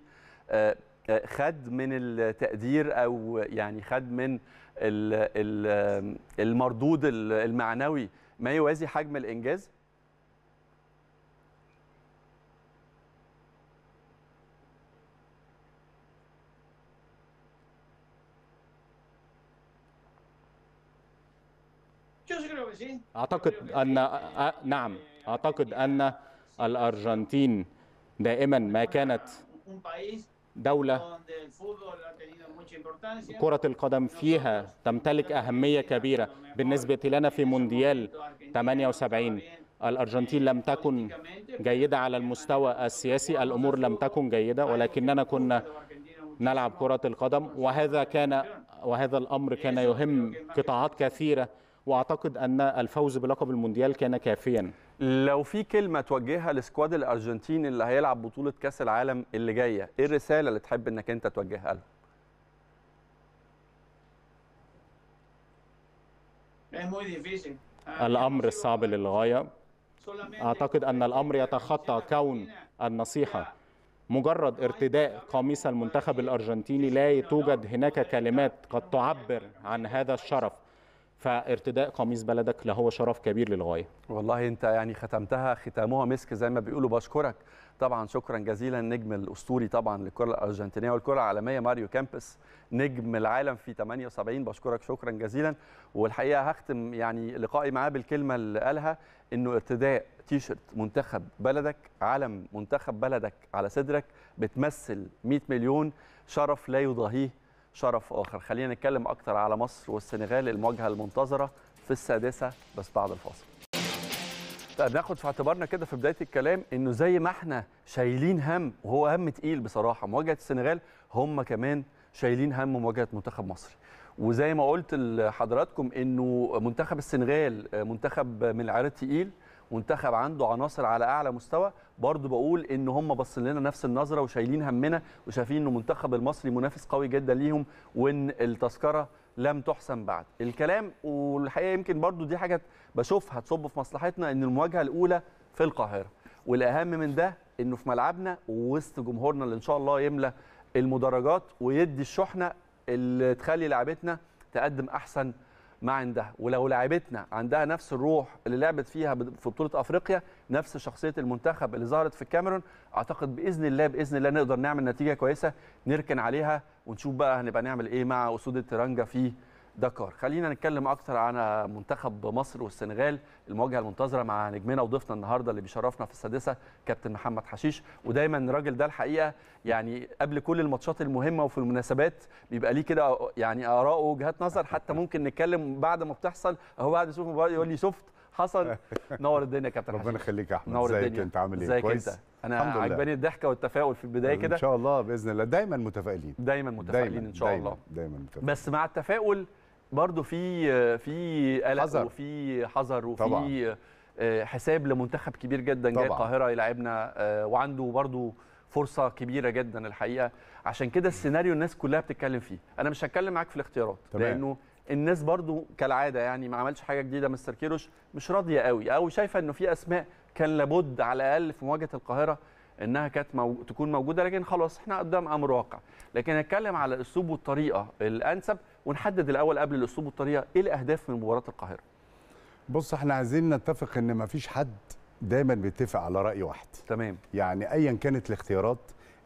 خد من التقدير او يعني خد من المردود المعنوي ما يوازي حجم الانجاز اعتقد ان نعم اعتقد ان الارجنتين دائما ما كانت دولة كرة القدم فيها تمتلك أهمية كبيرة بالنسبة لنا في مونديال 78 الأرجنتين لم تكن جيدة على المستوى السياسي الأمور لم تكن جيدة ولكننا كنا نلعب كرة القدم وهذا كان وهذا الأمر كان يهم قطاعات كثيرة واعتقد ان الفوز بلقب المونديال كان كافيا لو في كلمه توجهها لسكواد الارجنتين اللي هيلعب بطوله كاس العالم اللي جايه ايه الرساله اللي تحب انك انت توجهها لهم ah, الامر صعب للغايه اعتقد ان الامر يتخطى كون النصيحه مجرد ارتداء قميص المنتخب الارجنتيني لا توجد هناك كلمات قد تعبر عن هذا الشرف فارتداء قميص بلدك لهو شرف كبير للغايه والله انت يعني ختمتها ختامها مسك زي ما بيقولوا بشكرك طبعا شكرا جزيلا النجم الاسطوري طبعا للكره الارجنتينيه والكره العالميه ماريو كامبس نجم العالم في 78 بشكرك شكرا جزيلا والحقيقه هختم يعني لقائي معاه بالكلمه اللي قالها انه ارتداء تيشرت منتخب بلدك علم منتخب بلدك على صدرك بتمثل 100 مليون شرف لا يضاهيه شرف آخر خلينا نتكلم أكتر على مصر والسنغال المواجهة المنتظرة في السادسة بس بعد الفاصل طيب ناخد في اعتبارنا كده في بدايه الكلام انه زي ما احنا شايلين هم وهو هم تقيل بصراحه مواجهه السنغال هم كمان شايلين هم مواجهه منتخب مصر وزي ما قلت لحضراتكم انه منتخب السنغال آه، منتخب من العيار التقيل منتخب عنده عناصر على اعلى مستوى برضه بقول ان هم باصين لنا نفس النظره وشايلين همنا وشايفين ان المنتخب المصري منافس قوي جدا ليهم وان التذكره لم تحسم بعد الكلام والحقيقه يمكن برضو دي حاجه بشوفها تصب في مصلحتنا ان المواجهه الاولى في القاهره والاهم من ده انه في ملعبنا ووسط جمهورنا اللي ان شاء الله يملى المدرجات ويدي الشحنه اللي تخلي لعبتنا تقدم احسن ما عندها ولو لعبتنا عندها نفس الروح اللي لعبت فيها في بطوله افريقيا نفس شخصيه المنتخب اللي ظهرت في الكاميرون اعتقد باذن الله باذن الله نقدر نعمل نتيجه كويسه نركن عليها ونشوف بقى هنبقى نعمل ايه مع اسود الترنجه في دكار خلينا نتكلم اكتر عن منتخب مصر والسنغال المواجهه المنتظره مع نجمنا وضيفنا النهارده اللي بيشرفنا في السادسه كابتن محمد حشيش ودايما الراجل ده الحقيقه يعني قبل كل الماتشات المهمه وفي المناسبات بيبقى ليه كده يعني اراء ووجهات نظر حتى ممكن نتكلم بعد ما بتحصل هو بعد يشوف المباراه يقول لي شفت حصل نور الدنيا يا كابتن ربنا يخليك يا احمد نور ازيك انت عامل ايه كويس انت. انا عجباني الضحكه والتفاؤل في البدايه كده ان شاء الله باذن الله دايما متفائلين دايما متفائلين دايماً ان شاء دايماً الله دايما متفائلين بس مع التفاؤل برضه في في قلق حذر. وفي حذر وفي طبعا. آه، حساب لمنتخب كبير جدا جاي القاهره يلعبنا آه، وعنده برضه فرصه كبيره جدا الحقيقه عشان كده السيناريو الناس كلها بتتكلم فيه انا مش هتكلم معاك في الاختيارات تمام. لانه الناس برضو كالعاده يعني ما عملش حاجه جديده مستر كيروش مش راضيه قوي او شايفه انه في اسماء كان لابد على الاقل في مواجهه القاهره انها كانت مو... تكون موجوده لكن خلاص احنا قدام امر واقع لكن نتكلم على الاسلوب والطريقه الانسب ونحدد الاول قبل الاسلوب والطريقه ايه الاهداف من مباراه القاهره بص احنا عايزين نتفق ان مفيش حد دايما بيتفق على راي واحد تمام يعني ايا كانت الاختيارات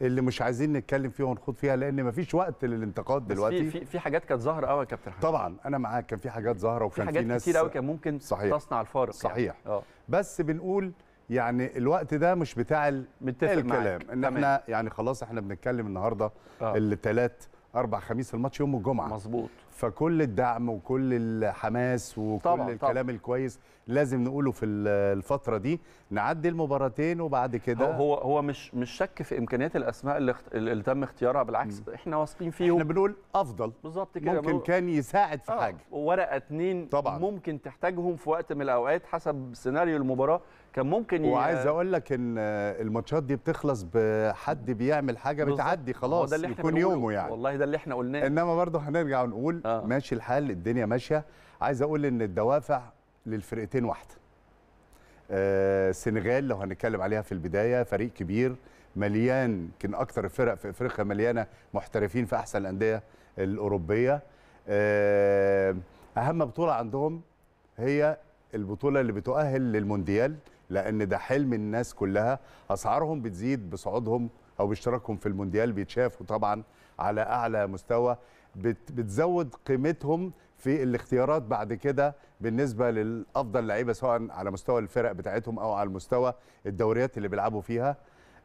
اللي مش عايزين نتكلم فيها ونخوض فيها لان مفيش وقت للانتقاد دلوقتي في في حاجات كانت ظاهره قوي يا كابتن حمد طبعا انا معاك كان في حاجات ظاهره وكان في, في ناس كتير قوي كان ممكن صحيح. تصنع الفارق يعني. صحيح يعني. بس بنقول يعني الوقت ده مش بتاع الكلام معك. ان احنا يعني خلاص احنا بنتكلم النهارده آه. الثلاث اربع خميس الماتش يوم الجمعه مظبوط فكل الدعم وكل الحماس وكل طبعًا الكلام طبعًا. الكويس لازم نقوله في الفتره دي نعدي المباراتين وبعد كده هو هو مش مش شك في امكانيات الاسماء اللي, اللي تم اختيارها بالعكس م. احنا واثقين فيهم احنا بنقول افضل بالظبط كده ممكن كان يساعد في آه. حاجه ورقه اتنين طبعا ممكن تحتاجهم في وقت من الاوقات حسب سيناريو المباراه كان ممكن ي... وعايز اقول لك ان الماتشات دي بتخلص بحد بيعمل حاجه بتعدي خلاص ده اللي يكون يومه يعني والله ده اللي احنا قلناه انما برضه هنرجع ونقول آه. ماشي الحال الدنيا ماشيه عايز اقول ان الدوافع للفرقتين واحده آه، السنغال لو هنتكلم عليها في البدايه فريق كبير مليان يمكن اكثر الفرق في افريقيا مليانه محترفين في احسن الانديه الاوروبيه آه، اهم بطوله عندهم هي البطوله اللي بتؤهل للمونديال لان ده حلم الناس كلها اسعارهم بتزيد بصعودهم او باشتراكهم في المونديال بيتشافوا طبعا على اعلى مستوى بتزود قيمتهم في الاختيارات بعد كده بالنسبه للافضل لعيبه سواء على مستوى الفرق بتاعتهم او على مستوى الدوريات اللي بيلعبوا فيها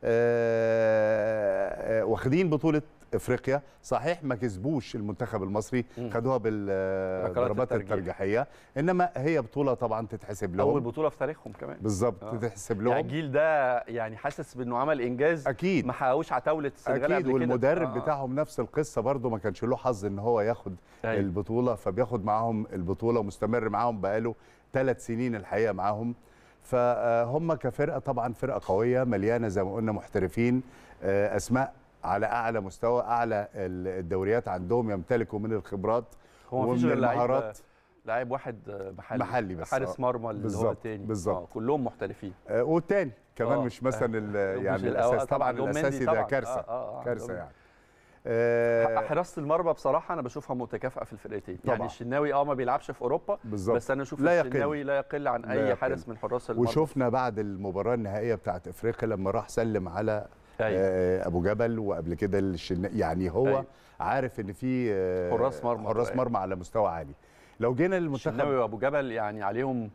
آه، آه، واخدين بطوله افريقيا صحيح ما كسبوش المنتخب المصري خدوها بالضربات الترجيحيه انما هي بطوله طبعا تتحسب لهم اول بطوله في تاريخهم كمان بالظبط آه. تتحسب يعني لهم يعني الجيل ده يعني حاسس بانه عمل انجاز اكيد ما حققوش عتاوله السنغال قبل كده اكيد والمدرب آه. بتاعهم نفس القصه برده ما كانش له حظ ان هو ياخد أي. أيوه. البطوله فبياخد معاهم البطوله ومستمر معاهم بقاله ثلاث سنين الحقيقه معاهم فهم كفرقه طبعا فرقه قويه مليانه زي ما قلنا محترفين آه، اسماء على اعلى مستوى اعلى الدوريات عندهم يمتلكوا من الخبرات ومن المهارات لاعب واحد محلي محلي بس حارس آه. مرمى اللي هو تاني بالظبط آه، كلهم محترفين آه والتاني كمان آه. مش مثلا يعني الاساس طبعا الاساسي ده كارثه آه آه كارثه يعني حراسه المرمى بصراحه انا بشوفها متكافئه في الفرقتين يعني طبعا. يعني الشناوي اه ما بيلعبش في اوروبا بالزبط. بس انا اشوف الشناوي لا يقل عن اي حارس من حراس المرمى وشفنا بعد المباراه النهائيه بتاعت افريقيا لما راح سلم على أيوة. آه، ابو جبل وقبل كده الشن... يعني هو أيوة. عارف ان في آه، حراس مرمى حراس مرمى على مستوى عالي لو جينا للمنتخب الشناوي وابو جبل يعني عليهم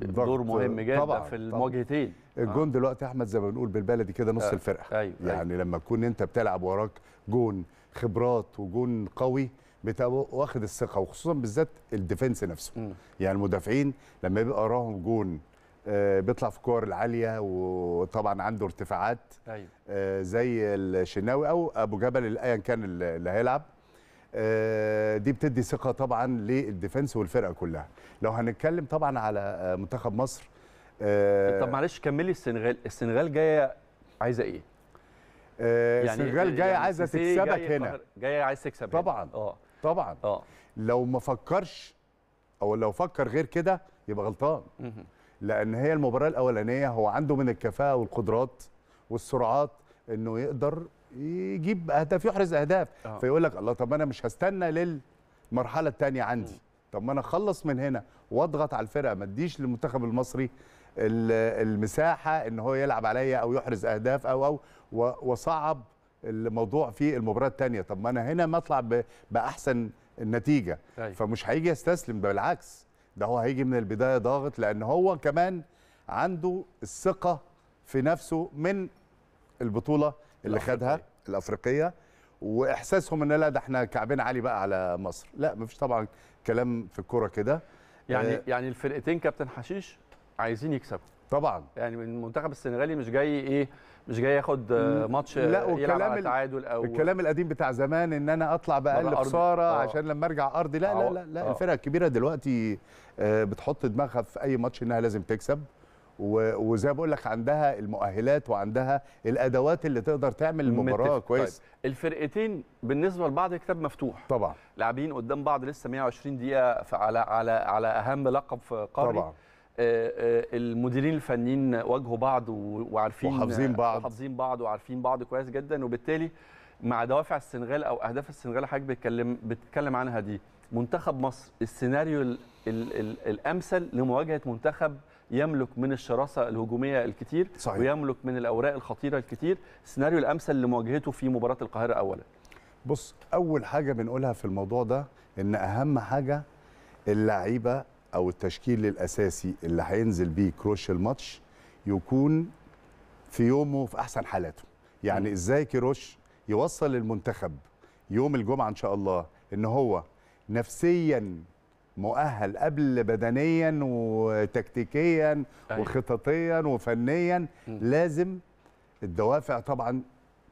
دور مهم جدا طبعًا في المواجهتين الجون دلوقتي آه. دلوقتي احمد زي ما بنقول بالبلدي كده نص أيوة. الفرقه أيوة. يعني أيوة. لما تكون انت بتلعب وراك جون خبرات وجون قوي بتبقى واخد الثقه وخصوصا بالذات الديفنس نفسه م. يعني المدافعين لما يبقى وراهم جون آه، بيطلع في الكور العاليه وطبعا عنده ارتفاعات أيوة. آه، زي الشناوي او ابو جبل ايا كان اللي هيلعب آه، دي بتدي ثقه طبعا للديفنس والفرقه كلها لو هنتكلم طبعا على منتخب مصر طب معلش كملي السنغال السنغال جايه عايزه ايه يعني السنغال جايه يعني عايزه تكسبك جاي هنا جايه عايزه تكسب طبعا اه طبعا اه لو ما فكرش او لو فكر غير كده يبقى غلطان لان هي المباراه الاولانيه هو عنده من الكفاءه والقدرات والسرعات انه يقدر يجيب اهداف يحرز اهداف آه. فيقول لك الله طب انا مش هستنى للمرحله الثانيه عندي م. طب ما انا اخلص من هنا واضغط على الفرقه ما اديش للمنتخب المصري المساحه ان هو يلعب عليا او يحرز اهداف او او وصعب الموضوع في المباراه الثانيه طب ما انا هنا ما اطلع باحسن النتيجه أي. طيب. فمش هيجي يستسلم بالعكس ده هو هيجي من البدايه ضاغط لان هو كمان عنده الثقه في نفسه من البطوله اللي الأفريقية. خدها الافريقيه واحساسهم ان لا ده احنا كعبين عالي بقى على مصر لا مفيش طبعا كلام في الكوره كده يعني آه يعني الفرقتين كابتن حشيش عايزين يكسبوا طبعا يعني المنتخب السنغالي مش جاي ايه مش جاي ياخد آه، ماتش لا والكلام على تعادل او الكلام القديم بتاع زمان ان انا اطلع باقل خساره آه. عشان لما ارجع ارضي لا آه. لا لا, لا آه. الفرق الكبيره دلوقتي آه، بتحط دماغها في اي ماتش انها لازم تكسب وزي ما بقول لك عندها المؤهلات وعندها الادوات اللي تقدر تعمل المباراه طيب، كويس طيب. الفرقتين بالنسبه لبعض كتاب مفتوح طبعا لاعبين قدام بعض لسه 120 دقيقه على على على اهم لقب في قاري طبعا آه، آه، المديرين الفنيين واجهوا بعض وعارفين وحافظين بعض وحافظين بعض وعارفين بعض كويس جدا وبالتالي مع دوافع السنغال او اهداف السنغال حضرتك بتتكلم بتتكلم عنها دي منتخب مصر السيناريو الـ الـ الـ الامثل لمواجهه منتخب يملك من الشراسه الهجوميه الكتير صحيح. ويملك من الاوراق الخطيره الكتير السيناريو الامثل لمواجهته في مباراه القاهره اولا بص اول حاجه بنقولها في الموضوع ده ان اهم حاجه اللعيبه او التشكيل الاساسي اللي هينزل بيه كروش الماتش يكون في يومه في احسن حالاته يعني ازاي كيروش يوصل المنتخب يوم الجمعه ان شاء الله ان هو نفسيا مؤهل قبل بدنيا وتكتيكيا أيوه. وخططيا وفنيا م. لازم الدوافع طبعا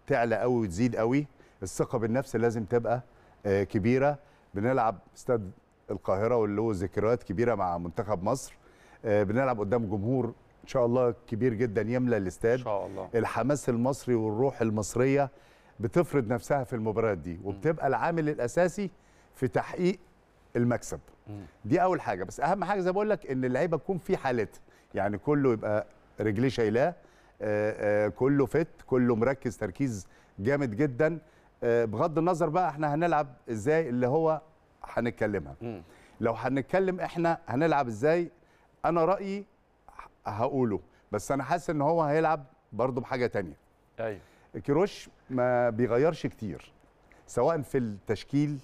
تعلى قوي وتزيد قوي الثقه بالنفس لازم تبقى آه، كبيره بنلعب استاد القاهره واللي هو ذكريات كبيره مع منتخب مصر آه، بنلعب قدام جمهور ان شاء الله كبير جدا يملى الاستاد ان شاء الله الحماس المصري والروح المصريه بتفرض نفسها في المباريات دي وبتبقى العامل الاساسي في تحقيق المكسب دي اول حاجه بس اهم حاجه زي بقول لك ان اللعيبه تكون في حالتها يعني كله يبقى رجليه شايلاه آه، آه، كله فت كله مركز تركيز جامد جدا بغض النظر بقى احنا هنلعب ازاي اللي هو هنتكلمها لو هنتكلم احنا هنلعب ازاي انا رايي هقوله بس انا حاسس ان هو هيلعب برضه بحاجه تانية ايوه كيروش ما بيغيرش كتير سواء في التشكيل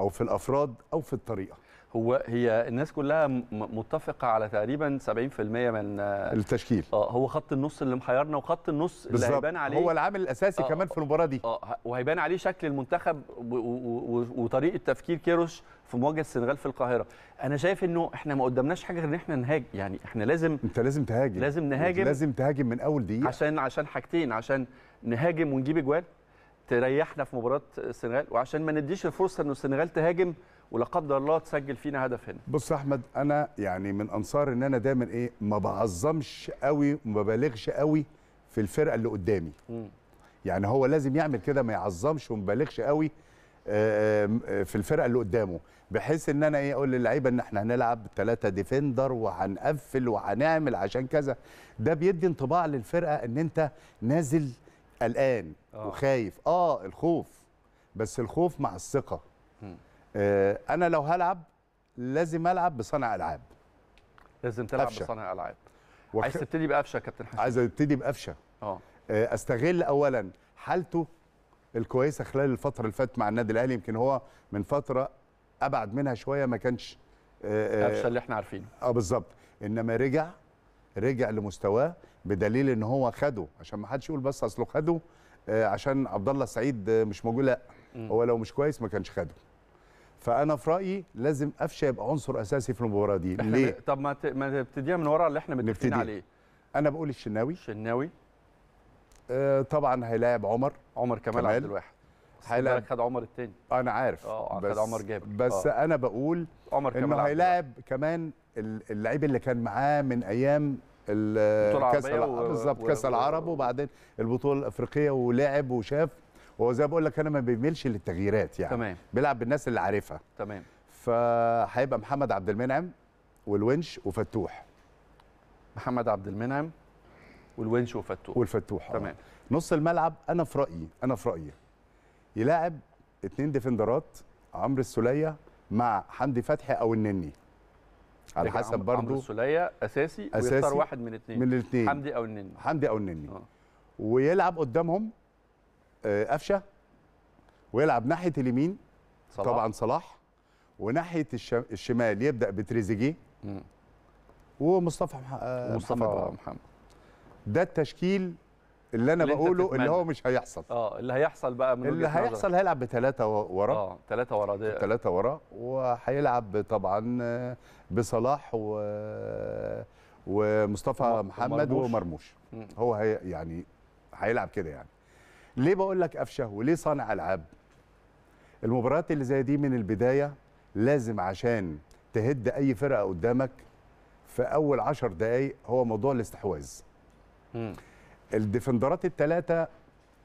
او في الافراد او في الطريقه هو هي الناس كلها متفقه على تقريبا 70% من آه، التشكيل اه هو خط النص اللي محيرنا وخط النص اللي هيبان عليه هو العامل الاساسي آه كمان في المباراه دي اه وهيبان عليه شكل المنتخب وطريقه تفكير كيروش في مواجهه السنغال في القاهره انا شايف انه احنا ما قدامناش حاجه غير ان احنا نهاجم يعني احنا لازم انت لازم تهاجم لازم نهاجم لازم تهاجم من اول دقيقه عشان عشان حاجتين عشان نهاجم ونجيب اجوان تريحنا في مباراه السنغال وعشان ما نديش الفرصه ان السنغال تهاجم ولا قدر الله تسجل فينا هدف هنا بص يا احمد انا يعني من انصار ان انا دايما ايه ما بعظمش قوي وما ببالغش قوي في الفرقه اللي قدامي م. يعني هو لازم يعمل كده ما يعظمش وما بالغش قوي آه، آه، في الفرقه اللي قدامه بحيث ان انا ايه اقول للعيبه ان احنا هنلعب ثلاثه ديفندر وهنقفل وهنعمل عشان كذا ده بيدي انطباع للفرقه ان انت نازل قلقان آه. وخايف اه الخوف بس الخوف مع الثقه آه، انا لو هلعب لازم العب بصانع العاب لازم تلعب أفشا. بصانع العاب وك... عايز تبتدي بقفشه يا كابتن حسن عايز ابتدي بقفشه آه. اه استغل اولا حالته الكويسه خلال الفتره اللي فاتت مع النادي الاهلي يمكن هو من فتره ابعد منها شويه ما كانش آه، قفشه اللي احنا عارفينه اه بالظبط انما رجع رجع لمستواه بدليل ان هو خده عشان ما حدش يقول بس اصله خده عشان عبد الله السعيد مش موجود لا هو لو مش كويس ما كانش خده فانا في رايي لازم قفشه يبقى عنصر اساسي في المباراه دي ليه طب ما ت... ما تبتديها من ورا اللي احنا متفقين عليه انا بقول الشناوي الشناوي آه طبعا هيلاعب عمر عمر كمال, كمال. عبد الواحد هيلاعب خد عمر الثاني انا عارف اه خد عمر جابر بس أوه. انا بقول عمر كمال انه هيلاعب كمان اللعيب اللي كان معاه من ايام كاس بالظبط كاس العرب وبعدين البطوله الافريقيه ولعب وشاف هو زي ما بقول لك انا ما بيميلش للتغييرات يعني تمام. بيلعب بالناس اللي عارفها تمام فهيبقى محمد عبد المنعم والونش وفتوح محمد عبد المنعم والونش وفتوح والفتوح آه. تمام أوه. نص الملعب انا في رايي انا في رايي يلاعب اثنين ديفندرات عمرو السوليه مع حمدي فتحي او النني على حسب برضه عمرو السوليه اساسي, أساسي ويختار واحد من الاثنين من الاثنين حمدي او النني حمدي او النني أوه. ويلعب قدامهم آه، قفشه ويلعب ناحيه اليمين صلاح. طبعا صلاح وناحيه الشمال يبدا بتريزيجيه ومصطفى آه، محمد مصطفى محمد ده التشكيل اللي انا اللي بقوله اللي هو مش هيحصل اه اللي هيحصل بقى من اللي هيحصل هيلعب بثلاثه ورا اه ثلاثه ورا ده ثلاثه ورا وهيلعب طبعا آه، بصلاح و ومصطفى محمد ومرموش, ومرموش. هو هي يعني هيلعب كده يعني ليه بقول لك قفشه وليه صانع العاب المباريات اللي زي دي من البدايه لازم عشان تهد اي فرقه قدامك في اول عشر دقائق هو موضوع الاستحواذ الديفندرات الثلاثه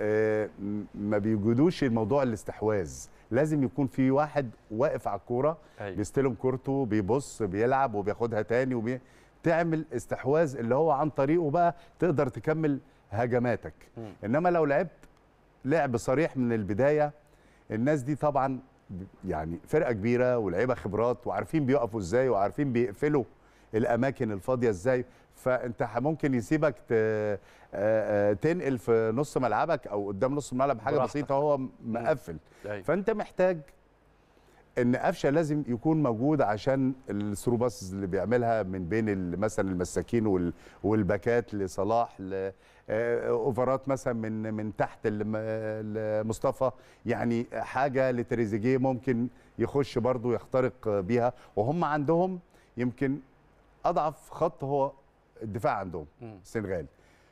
آه، ما بيجدوش الموضوع الاستحواذ لازم يكون في واحد واقف على الكوره أيوة. بيستلم كورته بيبص بيلعب وبياخدها تاني وبتعمل تعمل استحواذ اللي هو عن طريقه بقى تقدر تكمل هجماتك انما لو لعبت لعب صريح من البدايه الناس دي طبعا يعني فرقه كبيره ولعيبه خبرات وعارفين بيقفوا ازاي وعارفين بيقفلوا الاماكن الفاضيه ازاي فانت ممكن يسيبك آه، آه، تنقل في نص ملعبك او قدام نص الملعب حاجه بسيطه هو مقفل أيوة. فانت محتاج ان قفشه لازم يكون موجود عشان الثرو باسز اللي بيعملها من بين مثلا المساكين والباكات لصلاح اوفرات مثلا من من تحت مصطفى يعني حاجه لتريزيجيه ممكن يخش برضه يخترق بيها وهم عندهم يمكن اضعف خط هو الدفاع عندهم السنغال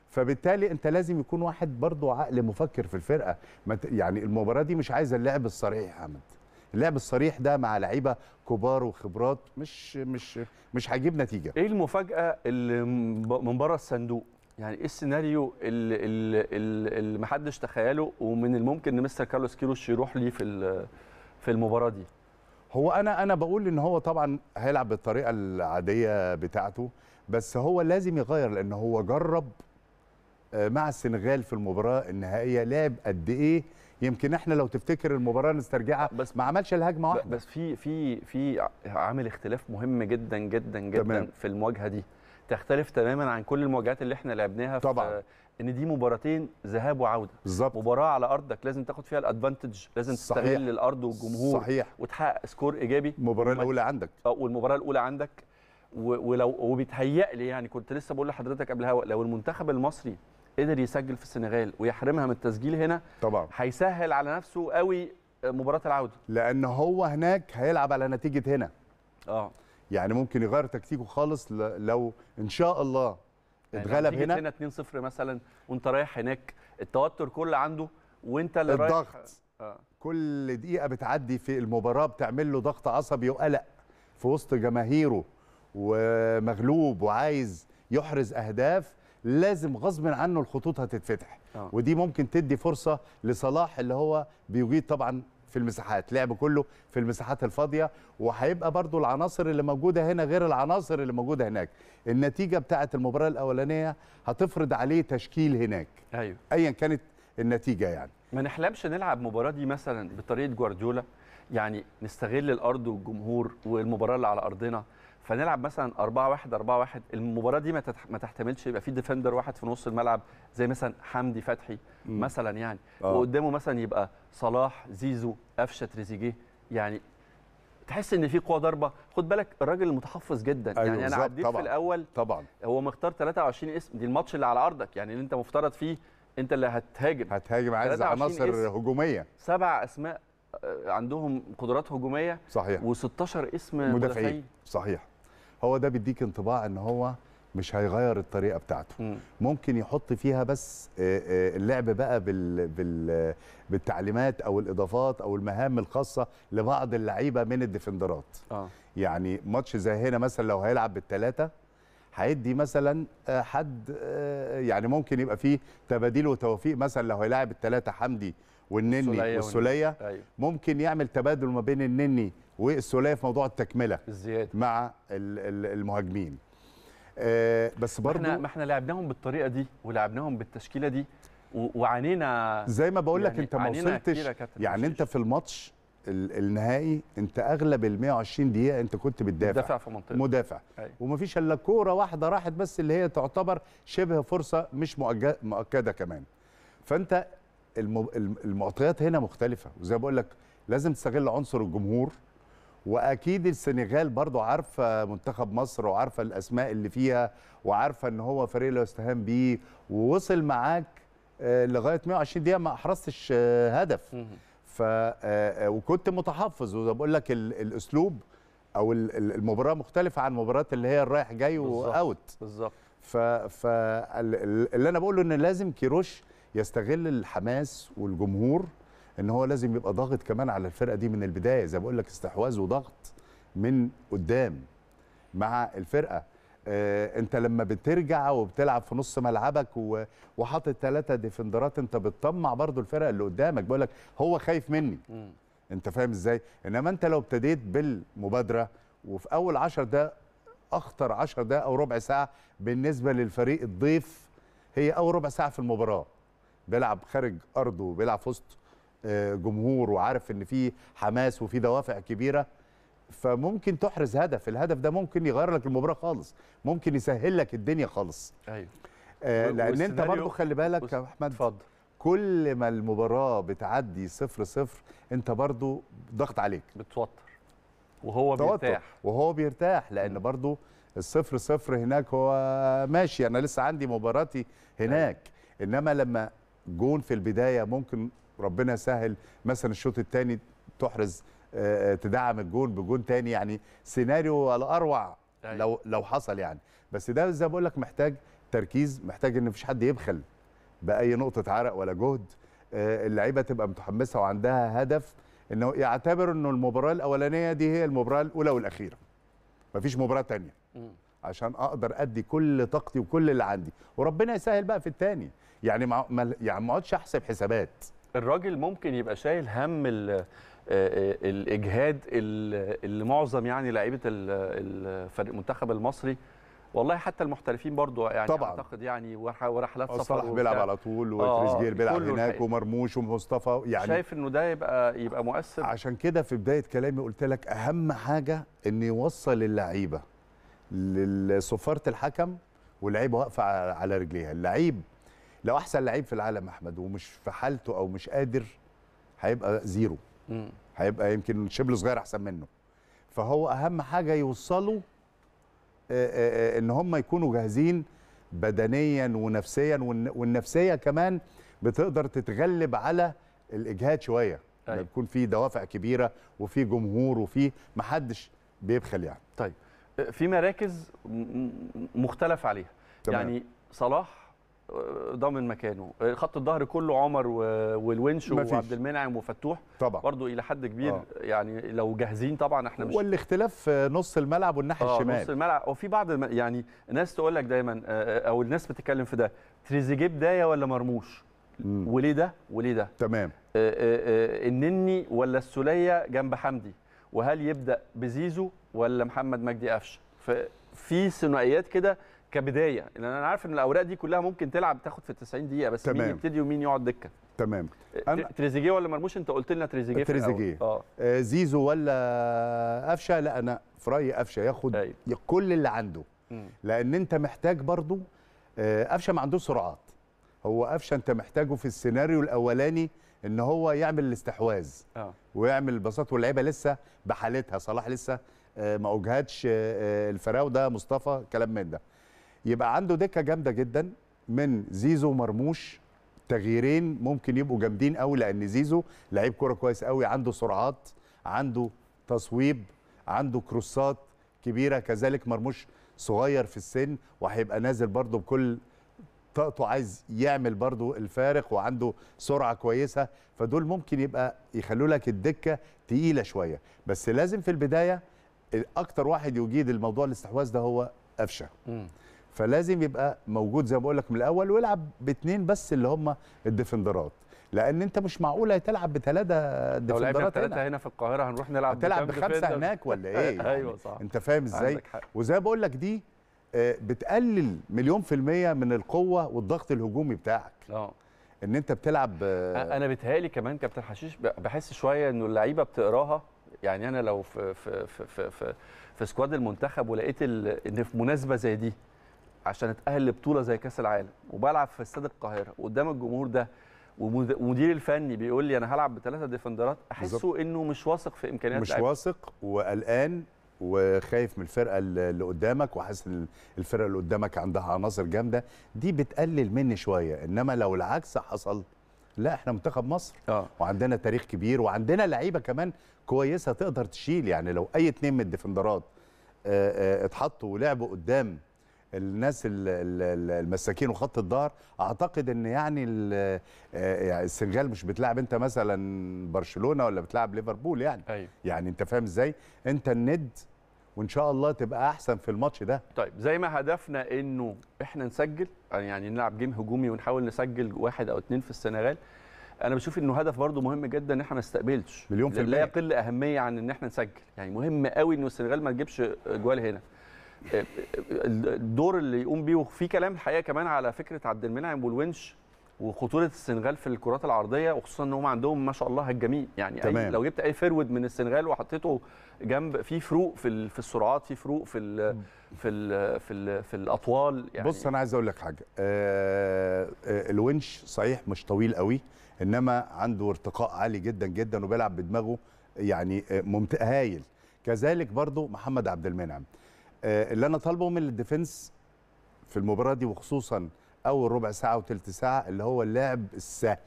فبالتالي انت لازم يكون واحد برضه عقل مفكر في الفرقه يعني المباراه دي مش عايزه اللعب الصريح يا حمد اللعب الصريح ده مع لعيبه كبار وخبرات مش مش مش هيجيب نتيجه ايه المفاجاه اللي من بره الصندوق يعني ايه السيناريو اللي, اللي محدش تخيله ومن الممكن ان مستر كارلوس كيروش يروح ليه في في المباراه دي هو انا انا بقول ان هو طبعا هيلعب بالطريقه العاديه بتاعته بس هو لازم يغير لان هو جرب آه، مع السنغال في المباراه النهائيه لعب قد ايه يمكن احنا لو تفتكر المباراه نسترجعها بس ما عملش الهجمه واحده بس في في في عامل اختلاف مهم جدا جدا جدا تمام. في المواجهه دي تختلف تماما عن كل المواجهات اللي احنا لعبناها طبعا ان دي مباراتين ذهاب وعوده بالظبط مباراه على ارضك لازم تاخد فيها الادفانتج لازم صحيح. تستغل الارض والجمهور صحيح. وتحقق سكور ايجابي المباراه الاولى عندك اه والمباراه الاولى عندك ولو وبيتهيأ لي يعني كنت لسه بقول لحضرتك قبل الهواء لو المنتخب المصري قدر يسجل في السنغال ويحرمها من التسجيل هنا طبعا هيسهل على نفسه قوي آه، مباراه العوده لان هو هناك هيلعب على نتيجه هنا اه يعني ممكن يغير تكتيكه خالص لو ان شاء الله يعني اتغلب يعني هنا هنا 2-0 مثلا وانت رايح هناك التوتر كله عنده وانت اللي الضغط رايح الضغط آه. كل دقيقه بتعدي في المباراه بتعمل له ضغط عصبي وقلق في وسط جماهيره ومغلوب وعايز يحرز اهداف لازم غصب عنه الخطوط هتتفتح آه. ودي ممكن تدي فرصه لصلاح اللي هو بيجيد طبعا في المساحات لعب كله في المساحات الفاضيه وهيبقى برضو العناصر اللي موجوده هنا غير العناصر اللي موجوده هناك النتيجه بتاعه المباراه الاولانيه هتفرض عليه تشكيل هناك ايوه ايا كانت النتيجه يعني ما نحلمش نلعب مباراه دي مثلا بطريقه جوارديولا يعني نستغل الارض والجمهور والمباراه اللي على ارضنا فنلعب مثلا 4 1 4 1 المباراه دي ما تحتملش يبقى في ديفندر واحد في نص الملعب زي مثلا حمدي فتحي مم. مثلا يعني آه. وقدامه مثلا يبقى صلاح زيزو قفشه تريزيجيه يعني تحس ان في قوه ضربه خد بالك الراجل المتحفظ جدا أيوة يعني انا عديت طبعًا. في الاول طبعا هو مختار 23 اسم دي الماتش اللي على ارضك يعني اللي انت مفترض فيه انت اللي هتهاجم هتهاجم عايز عناصر هجوميه سبع اسماء آه، عندهم قدرات هجوميه صحيح و16 اسم مدافعين صحيح هو ده بيديك انطباع ان هو مش هيغير الطريقه بتاعته مم. ممكن يحط فيها بس اللعب بقى بال بال بالتعليمات او الاضافات او المهام الخاصه لبعض اللعيبه من الديفندرات آه. يعني ماتش زي هنا مثلا لو هيلعب بالثلاثه هيدي مثلا حد يعني ممكن يبقى فيه تباديل وتوفيق مثلا لو هيلاعب الثلاثه حمدي والنني والسوليه أيوة. ممكن يعمل تبادل ما بين النني والسوليه في موضوع التكمله الزياده مع المهاجمين آه، بس برضه ما احنا, ما احنا لعبناهم بالطريقه دي ولعبناهم بالتشكيله دي وعانينا زي ما بقول لك يعني انت ما وصلتش يعني انت في الماتش النهائي انت اغلب ال 120 دقيقه انت كنت بتدافع مدافع في منطقه مدافع أيوة. ومفيش الا كوره واحده راحت بس اللي هي تعتبر شبه فرصه مش مؤكده كمان فانت المعطيات هنا مختلفه وزي بقول لك لازم تستغل عنصر الجمهور واكيد السنغال برضو عارفه منتخب مصر وعارفه الاسماء اللي فيها وعارفه ان هو فريق لا يستهان بيه ووصل معاك آه، لغايه 120 دقيقه ما احرزتش آه، هدف ف آه، وكنت متحفظ وزي بقول لك الاسلوب او المباراه مختلفه عن المباراه اللي هي الرايح جاي واوت بالظبط ف... ف اللي انا بقوله ان لازم كيروش يستغل الحماس والجمهور ان هو لازم يبقى ضاغط كمان على الفرقه دي من البدايه زي ما بقول لك استحواذ وضغط من قدام مع الفرقه آه انت لما بترجع وبتلعب في نص ملعبك وحاطط ثلاثه ديفندرات انت بتطمع برضو الفرقه اللي قدامك بقول لك هو خايف مني م. انت فاهم ازاي انما انت لو ابتديت بالمبادره وفي اول 10 ده اخطر 10 ده او ربع ساعه بالنسبه للفريق الضيف هي اول ربع ساعه في المباراه بيلعب خارج ارضه وبيلعب في وسط آه، جمهور وعارف ان في حماس وفي دوافع كبيره فممكن تحرز هدف الهدف ده ممكن يغير لك المباراه خالص ممكن يسهل لك الدنيا خالص ايوه آه لان انت برضو خلي بالك يا احمد اتفضل كل ما المباراه بتعدي صفر صفر انت برضو ضغط عليك بتوتر وهو بيرتاح وهو بيرتاح لان برضو الصفر صفر هناك هو ماشي انا لسه عندي مباراتي أيوه. هناك انما لما جون في البدايه ممكن ربنا سهل مثلا الشوط الثاني تحرز آه، آه، تدعم الجون بجون ثاني يعني سيناريو الاروع أيوة. لو لو حصل يعني بس ده زي ما بقول لك محتاج تركيز محتاج ان مفيش حد يبخل باي نقطه عرق ولا جهد آه، اللعيبه تبقى متحمسه وعندها هدف انه يعتبر انه المباراه الاولانيه دي هي المباراه الاولى والاخيره مفيش مباراه ثانيه عشان اقدر ادي كل طاقتي وكل اللي عندي وربنا يسهل بقى في الثاني يعني ما يعني ما اقعدش احسب حسابات الراجل ممكن يبقى شايل هم آه، آه، الاجهاد اللي معظم يعني لعيبه الفريق المنتخب المصري والله حتى المحترفين برضو يعني طبعا. اعتقد يعني ورحلات سفر صلاح بيلعب على طول آه، وتريزيجيه بيلعب هناك ومرموش ومصطفى يعني شايف انه ده يبقى يبقى مؤثر عشان كده في بدايه كلامي قلت لك اهم حاجه ان يوصل اللعيبه لصفاره الحكم واللعيبه واقفه على رجليها اللعيب لو احسن لعيب في العالم احمد ومش في حالته او مش قادر هيبقى زيرو هيبقى يمكن شبل صغير احسن منه فهو اهم حاجه يوصلوا آه، آه، آه، ان هم يكونوا جاهزين بدنيا ونفسيا والنفسيه كمان بتقدر تتغلب على الاجهاد شويه أيوة. يكون في دوافع كبيره وفي جمهور وفي محدش بيبخل يعني طيب في مراكز مختلف عليها تمام. يعني صلاح ضامن مكانه خط الظهر كله عمر والونش وعبد المنعم وفتوح طبعا برضه الى حد كبير آه. يعني لو جاهزين طبعا احنا مش والاختلاف نص الملعب والناحيه آه الشمال نص الملعب وفي بعض الم... يعني ناس تقول لك دايما آه، آه، او الناس بتتكلم في ده تريزيجيه بدايه ولا مرموش مم. وليه ده وليه ده تمام آه، النني ولا السوليه جنب حمدي وهل يبدا بزيزو ولا محمد مجدي قفشه ففي ثنائيات كده كبدايه لان انا عارف ان الاوراق دي كلها ممكن تلعب تاخد في 90 دقيقه بس تمام. مين يبتدي ومين يقعد دكه تمام أه، أنا... تريزيجيه ولا مرموش انت قلت لنا تريزيجيه تريزيجيه آه. آه. زيزو ولا قفشه لا انا في رايي قفشه ياخد أيوه. كل اللي عنده م. لان انت محتاج برضو أه، قفشه ما عندوش سرعات هو قفشه انت محتاجه في السيناريو الاولاني ان هو يعمل الاستحواذ ويعمل البساط واللعيبه لسه بحالتها صلاح لسه ما اجهدش الفراوده مصطفى كلام من ده يبقى عنده دكه جامده جدا من زيزو ومرموش تغييرين ممكن يبقوا جامدين قوي لان زيزو لعيب كوره كويس قوي عنده سرعات عنده تصويب عنده كروسات كبيره كذلك مرموش صغير في السن وهيبقى نازل برده بكل طاقته عايز يعمل برضه الفارق وعنده سرعه كويسه فدول ممكن يبقى يخلوا لك الدكه تقيله شويه بس لازم في البدايه اكتر واحد يجيد الموضوع الاستحواذ ده هو قفشه فلازم يبقى موجود زي ما بقول لك من الاول ويلعب باثنين بس اللي هم الديفندرات لان انت مش معقول هتلعب بثلاثه ديفندرات لو لعبنا هنا في القاهره هنروح نلعب هتلعب بخمسه هناك ولا ايه أيوة يعني ايوه صح انت فاهم ازاي وزي ما بقول لك دي آه، بتقلل مليون في الميه من القوه والضغط الهجومي بتاعك اه ان انت بتلعب آه، انا بتهالي كمان كابتن حشيش بحس شويه انه اللعيبه بتقراها يعني انا لو في في في في, في, في سكواد المنتخب ولقيت ان في مناسبه زي دي عشان اتاهل لبطوله زي كاس العالم وبلعب في استاد القاهره وقدام الجمهور ده ومدير الفني بيقول لي انا هلعب بثلاثه ديفندرات احسه انه مش واثق في امكانيات مش واثق وقلقان وخايف من الفرقه اللي قدامك وحاسس ان الفرقه اللي قدامك عندها عناصر جامده دي بتقلل مني شويه انما لو العكس حصل لا احنا منتخب مصر آه. وعندنا تاريخ كبير وعندنا لعيبه كمان كويسه تقدر تشيل يعني لو اي اتنين من الديفندرات اتحطوا ولعبوا قدام الناس المساكين وخط الدار اعتقد ان يعني, آه، يعني السنغال مش بتلعب انت مثلا برشلونه ولا بتلعب ليفربول يعني أيوة. يعني انت فاهم ازاي انت الند وان شاء الله تبقى احسن في الماتش ده طيب زي ما هدفنا انه احنا نسجل آه، يعني نلعب جيم هجومي ونحاول نسجل واحد او اتنين في السنغال انا بشوف انه هدف برضه مهم جدا ان احنا ما نستقبلش مليون في المية لا يقل اهميه عن ان احنا نسجل يعني مهم قوي انه السنغال ما تجيبش جوال هنا الدور اللي يقوم بيه وفي كلام الحقيقه كمان على فكره عبد المنعم والونش وخطوره السنغال في الكرات العرضيه وخصوصا ان هم عندهم ما شاء الله هجامين يعني تمام. أي لو جبت اي فرود من السنغال وحطيته جنب في فروق في في السرعات في فروق في الـ في الـ في, الـ في الاطوال يعني بص انا عايز اقول لك حاجه آه،, آه الونش صحيح مش طويل قوي انما عنده ارتقاء عالي جدا جدا وبيلعب بدماغه يعني آه، ممتاز هايل كذلك برضو محمد عبد المنعم آه، اللي انا طالبه من الديفنس في المباراه دي وخصوصا اول ربع ساعه وثلث ساعه اللي هو اللعب السهل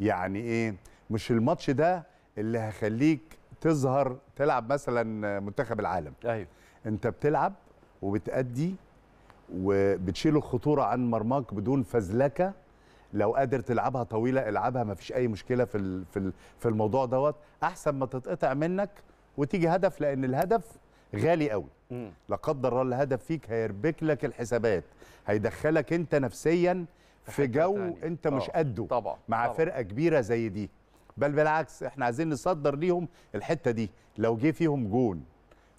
يعني ايه مش الماتش ده اللي هخليك تظهر تلعب مثلا منتخب العالم ايوه انت بتلعب وبتأدي وبتشيل الخطوره عن مرماك بدون فزلكه لو قادر تلعبها طويله العبها ما فيش اي مشكله في في الموضوع دوت احسن ما تتقطع منك وتيجي هدف لان الهدف غالي قوي لا قدر الله الهدف فيك هيربك لك الحسابات هيدخلك انت نفسيا في جو تاني. انت مش قده طبعا. مع طبعا. فرقه كبيره زي دي بل بالعكس احنا عايزين نصدر ليهم الحته دي لو جه فيهم جون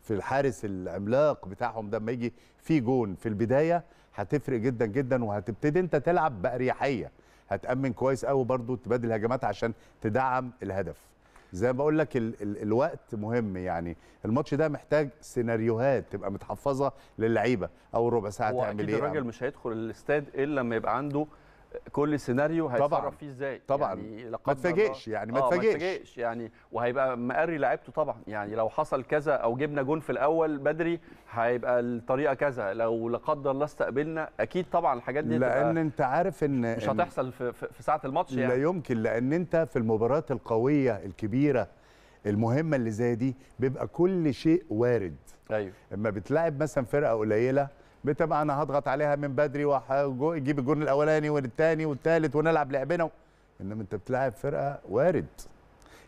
في الحارس العملاق بتاعهم ده لما يجي في جون في البدايه هتفرق جدا جدا وهتبتدي انت تلعب باريحيه هتامن كويس قوي برضو تبادل هجمات عشان تدعم الهدف زي ما بقول لك ال ال الوقت مهم يعني الماتش ده محتاج سيناريوهات تبقى متحفظه للعيبه اول ربع ساعه تعمل ايه الراجل مش هيدخل الاستاد الا لما يبقى عنده كل سيناريو هيتصرف فيه ازاي طبعا يعني, يعني آه، ما تفاجئش يعني ما تفاجئش يعني وهيبقى مقري لعبته طبعا يعني لو حصل كذا او جبنا جون في الاول بدري هيبقى الطريقه كذا لو لا قدر الله استقبلنا اكيد طبعا الحاجات دي لان انت عارف ان مش هتحصل في, في ساعه الماتش يعني لا يمكن لان انت في المباريات القويه الكبيره المهمه اللي زي دي بيبقى كل شيء وارد ايوه اما بتلاعب مثلا فرقه قليله بتبقى انا هضغط عليها من بدري واجيب الجون الاولاني والثاني والثالث ونلعب لعبنا انما انت بتلعب فرقه وارد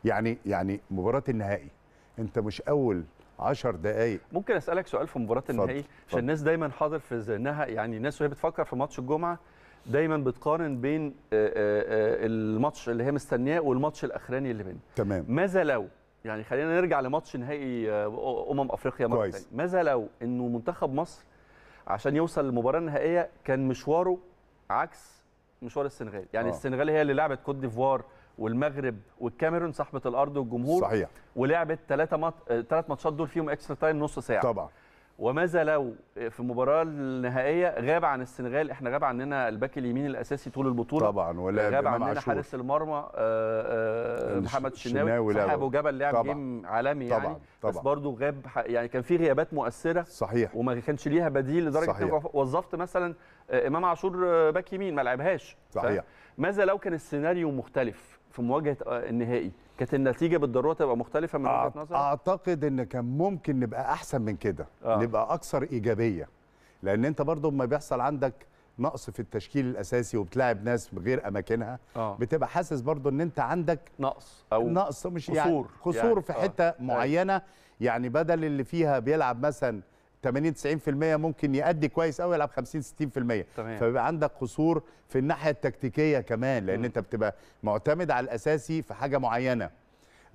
يعني يعني مباراه النهائي انت مش اول 10 دقائق ممكن اسالك سؤال في مباراه النهائي عشان الناس دايما حاضر في ذهنها يعني الناس وهي بتفكر في ماتش الجمعه دايما بتقارن بين آه، آه، آه، الماتش اللي هي مستنياه والماتش الاخراني اللي بينه تمام ماذا لو يعني خلينا نرجع لماتش نهائي امم افريقيا مره ماذا لو انه منتخب مصر عشان يوصل للمباراه النهائيه كان مشواره عكس مشوار السنغال يعني أوه. السنغال هي اللي لعبت كوت ديفوار والمغرب والكاميرون صاحبه الارض والجمهور صحيح ولعبت ثلاثه مط... آه، ماتشات دول فيهم اكسترا تايم نص ساعه طبعا وماذا لو في المباراه النهائيه غاب عن السنغال احنا غاب عننا الباك اليمين الاساسي طول البطوله طبعا ولا غاب عننا حارس المرمى آه، آه، محمد الشناوي صاحبه جبل لعب جيم عالمي طبعًا. يعني طبعًا. بس برضه غاب يعني كان في غيابات مؤثره صحيح وما كانش ليها بديل لدرجه وظفت مثلا آه، امام عاشور باك يمين ما لعبهاش صحيح ماذا لو كان السيناريو مختلف في مواجهه النهائي كانت النتيجه بالضروره تبقى مختلفه من وجهه نظرك اعتقد ان كان ممكن نبقى احسن من كده آه. نبقى اكثر ايجابيه لان انت برضو ما بيحصل عندك نقص في التشكيل الاساسي وبتلاعب ناس بغير اماكنها آه. بتبقى حاسس برضو ان انت عندك نقص او نقص مش يعني قصور يعني قصور يعني. في آه. حته آه. معينه يعني بدل اللي فيها بيلعب مثلا 80 90% ممكن يأدي كويس قوي يلعب 50 60% تمام. فبيبقى عندك قصور في الناحيه التكتيكيه كمان لان م. انت بتبقى معتمد على الاساسي في حاجه معينه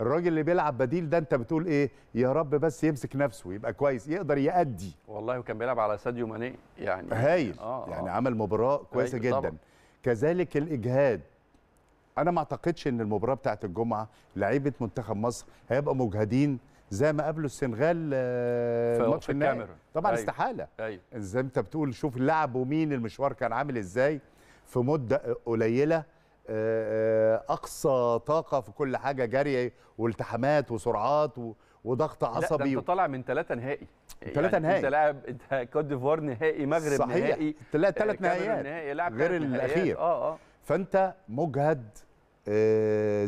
الراجل اللي بيلعب بديل ده انت بتقول ايه يا رب بس يمسك نفسه يبقى كويس يقدر يأدي والله وكان بيلعب على ساديو ماني يعني هايل آه, آه. يعني آه. عمل مباراه كويسه جدا طبعا. كذلك الاجهاد انا ما اعتقدش ان المباراه بتاعه الجمعه لعيبه منتخب مصر هيبقى مجهدين زي ما قابلوا السنغال آه، في ماتش الكاميرون طبعا أيوه. استحاله أيوه. زي انت بتقول شوف اللعب ومين المشوار كان عامل ازاي في مده قليله آه، آه، اقصى طاقه في كل حاجه جري والتحامات وسرعات وضغط عصبي لا انت طالع من ثلاثه نهائي ثلاثه يعني نهائي انت لاعب انت كوت ديفوار نهائي مغرب صحيح. نهائي ثلاث ثلاث نهائيات نهائي غير الاخير اه اه فانت مجهد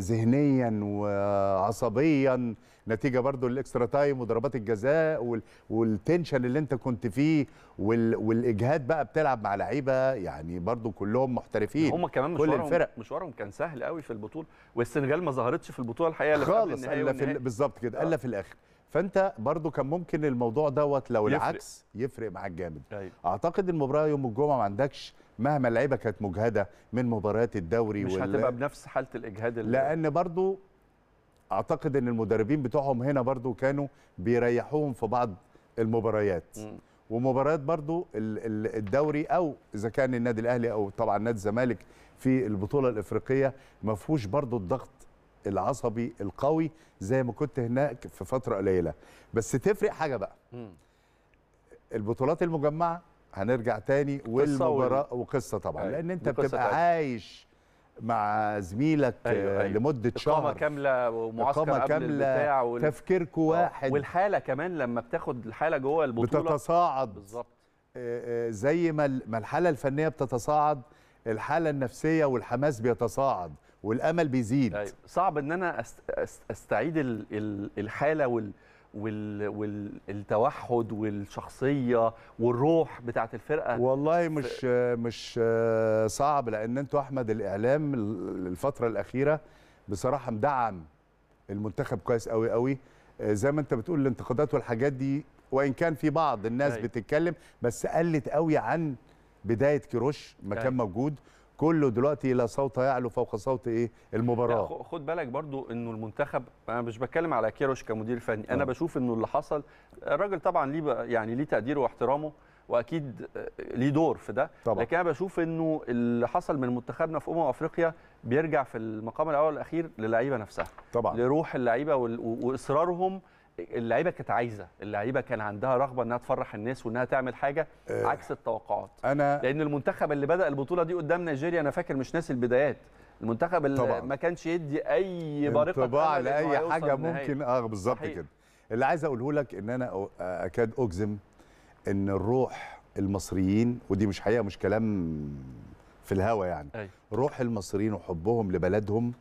ذهنيا وعصبيا نتيجه برضو الاكسترا تايم وضربات الجزاء والتنشن اللي انت كنت فيه والاجهاد بقى بتلعب مع لعيبه يعني برضو كلهم محترفين هم كمان مشوارهم كل الفرق مشوارهم كان سهل قوي في البطوله والسنغال ما ظهرتش في البطوله الحقيقه خالص الا في بالظبط كده الا آه. في الاخر فانت برضو كان ممكن الموضوع دوت لو يفرق. العكس يفرق معاك جامد أيوة. اعتقد المباراه يوم الجمعه ما عندكش مهما اللعيبه كانت مجهده من مباريات الدوري مش وال... هتبقى بنفس حاله الاجهاد اللي... لان برضو اعتقد ان المدربين بتوعهم هنا برضو كانوا بيريحوهم في بعض المباريات م. ومباريات برضو الدوري او اذا كان النادي الاهلي او طبعا نادي الزمالك في البطوله الافريقيه ما فيهوش برضو الضغط العصبي القوي زي ما كنت هناك في فتره قليله بس تفرق حاجه بقى م. البطولات المجمعه هنرجع تاني والمباراه وقصه طبعا أيوة. لان انت بتبقى عايش مع زميلك آه، أيوة أيوة. لمده إقامة شهر اقامه كامله ومعسكر إقامة قبل كاملة البتاع وال... تفكيرك آه، واحد والحاله كمان لما بتاخد الحاله جوه البطوله بتتصاعد بالظبط آه، زي ما ما الحاله الفنيه بتتصاعد الحاله النفسيه والحماس بيتصاعد والامل بيزيد أيوة. صعب ان انا أست... استعيد الحاله وال... والتوحد والشخصيه والروح بتاعه الفرقه والله مش مش صعب لان انتوا احمد الاعلام الفتره الاخيره بصراحه مدعم المنتخب كويس قوي قوي زي ما انت بتقول الانتقادات والحاجات دي وان كان في بعض الناس بتتكلم بس قلت قوي عن بدايه كيروش ما كان موجود كله دلوقتي لا صوت يعلو فوق صوت ايه المباراه خد بالك برضو انه المنتخب انا مش بتكلم على كيروش كمدير فني انا آه. بشوف انه اللي حصل الراجل طبعا ليه يعني ليه تقديره واحترامه واكيد ليه دور في ده طبعا. لكن انا بشوف انه اللي حصل من منتخبنا في امم افريقيا بيرجع في المقام الاول والاخير للعيبه نفسها طبعا لروح اللعيبه واصرارهم اللعيبه كانت عايزه اللعيبه كان عندها رغبه انها تفرح الناس وانها تعمل حاجه أه عكس التوقعات أنا لان المنتخب اللي بدا البطوله دي قدام نيجيريا انا فاكر مش ناسي البدايات المنتخب اللي طبعا. ما كانش يدي اي بارقه انطباع لاي حاجه ممكن اه بالظبط كده اللي عايز اقوله لك ان انا اكاد اجزم ان الروح المصريين ودي مش حقيقه مش كلام في الهوا يعني أي. روح المصريين وحبهم لبلدهم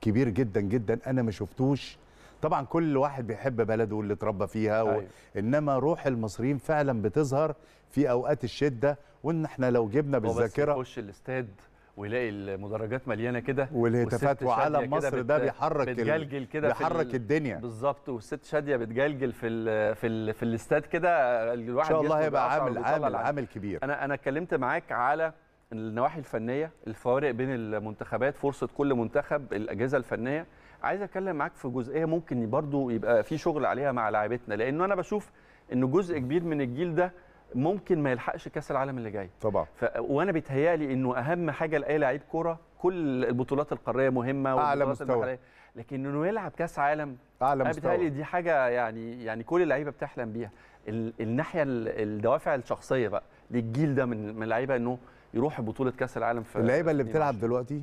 كبير جدا جدا انا ما شفتوش طبعا كل واحد بيحب بلده اللي اتربى فيها و... أيوة. انما روح المصريين فعلا بتظهر في اوقات الشده وان احنا لو جبنا بالذاكره يخش الاستاد ويلاقي المدرجات مليانه كده والهتافات وعلم مصر ده بيحرك بتجلجل كده بيحرك الدنيا بالظبط والست شاديه بتجلجل في ال في ال في الاستاد كده الواحد ان شاء الله هيبقى عامل عامل عامل كبير انا انا اتكلمت معاك على النواحي الفنيه الفوارق بين المنتخبات فرصه كل منتخب الاجهزه الفنيه عايز اتكلم معاك في جزئيه ممكن برضو يبقى في شغل عليها مع لاعيبتنا لانه انا بشوف ان جزء كبير من الجيل ده ممكن ما يلحقش كاس العالم اللي جاي طبعا ف... وانا بيتهيالي انه اهم حاجه لاي لعيب كوره كل البطولات القاريه مهمه اعلى مستوى المحلية. لكن انه يلعب كاس عالم اعلى مستوى بيتهيالي دي حاجه يعني يعني كل اللعيبه بتحلم بيها ال... الناحيه الدوافع الشخصيه بقى للجيل ده من من اللعيبه انه يروح بطوله كاس العالم في اللعيبه اللي بتلعب دلوقتي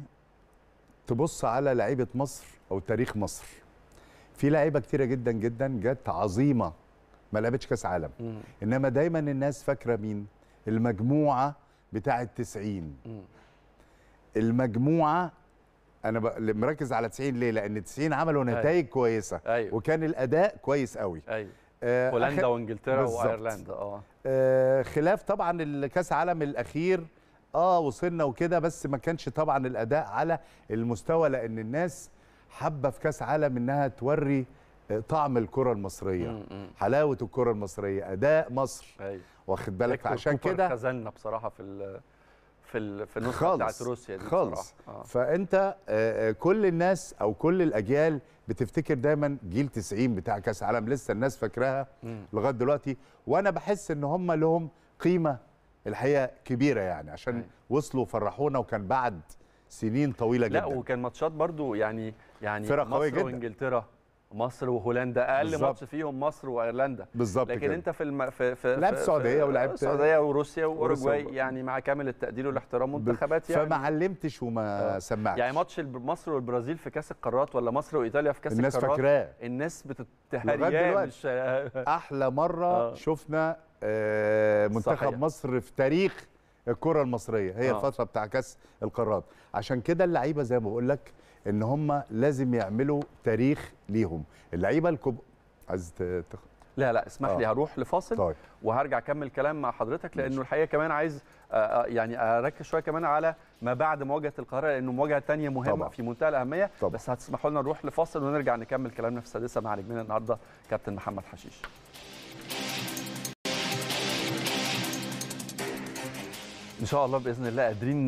تبص على لعيبه مصر او تاريخ مصر في لعيبه كتيره جدا جدا جت عظيمه ما لعبتش كاس عالم مم. انما دايما الناس فاكره مين المجموعه بتاعه 90 مم. المجموعه انا ب... مركز على 90 ليه لان 90 عملوا أيوه. نتائج أيوة. كويسه أيوة. وكان الاداء كويس قوي أيوة. آه هولندا أخ... وانجلترا وايرلندا آه. اه خلاف طبعا الكاس عالم الاخير اه وصلنا وكده بس ما كانش طبعا الاداء على المستوى لان الناس حابه في كاس عالم انها توري آه، طعم الكره المصريه حلاوه الكره المصريه اداء مصر ايوه واخد بالك فعشان كده خزلنا بصراحه في في في النسخه بتاعت روسيا دي خالص آه. فانت آه، آه، كل الناس او كل الاجيال بتفتكر دايما جيل 90 بتاع كاس عالم لسه الناس فاكراها لغايه دلوقتي وانا بحس ان هم لهم قيمه الحقيقه كبيره يعني عشان أي. وصلوا وفرحونا وكان بعد سنين طويله لا جدا لا وكان ماتشات برضو يعني يعني فرق قويه جدا مصر وانجلترا مصر وهولندا اقل ماتش فيهم مصر وايرلندا بالظبط لكن كده. انت في الم... في في لعبت السعوديه ولعبت آه، السعوديه وروسيا واوروجواي يعني مع كامل التقدير والاحترام منتخبات يعني فما علمتش وما آه. سمعتش يعني ماتش مصر والبرازيل في كاس القارات ولا مصر وايطاليا في كاس الناس القارات الناس فاكراه الناس بتتهريان مش آه. احلى مره آه. شفنا آه منتخب صحيح. مصر في تاريخ الكره المصريه هي آه. الفتره بتاع كاس القارات عشان كده اللعيبه زي ما بقول لك ان هم لازم يعملوا تاريخ ليهم اللعيبه الكبار عايز تخ... لا لا اسمح آه. لي هروح لفاصل طيب. وهرجع اكمل كلام مع حضرتك لانه الحقيقه كمان عايز آه، آه، يعني اركز شويه كمان على ما بعد مواجهه القاهره لانه مواجهه ثانيه مهمه طبعا. في منتهى الاهميه طبعا. بس هتسمحوا لنا نروح لفاصل ونرجع نكمل كلامنا في السادسه مع نجمنا النهارده كابتن محمد حشيش ان شاء الله باذن الله قادرين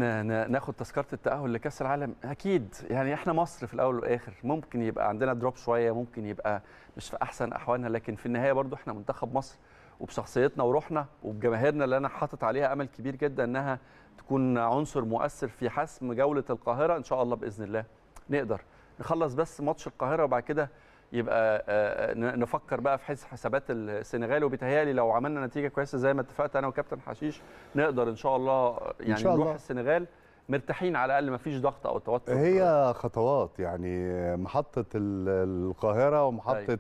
ناخد تذكره التاهل لكاس العالم اكيد يعني احنا مصر في الاول والاخر ممكن يبقى عندنا دروب شويه ممكن يبقى مش في احسن احوالنا لكن في النهايه برضو احنا منتخب مصر وبشخصيتنا وروحنا وبجماهيرنا اللي انا حاطط عليها امل كبير جدا انها تكون عنصر مؤثر في حسم جوله القاهره ان شاء الله باذن الله نقدر نخلص بس ماتش القاهره وبعد كده يبقى آه، آه، نفكر بقى في حسابات السنغال وبتهيالي لو عملنا نتيجه كويسه زي ما اتفقت انا وكابتن حشيش نقدر ان شاء الله يعني إن شاء الله. نروح السنغال مرتاحين على الاقل ما فيش ضغط او توتر هي خطوات يعني محطه القاهره ومحطه أي. أيوة.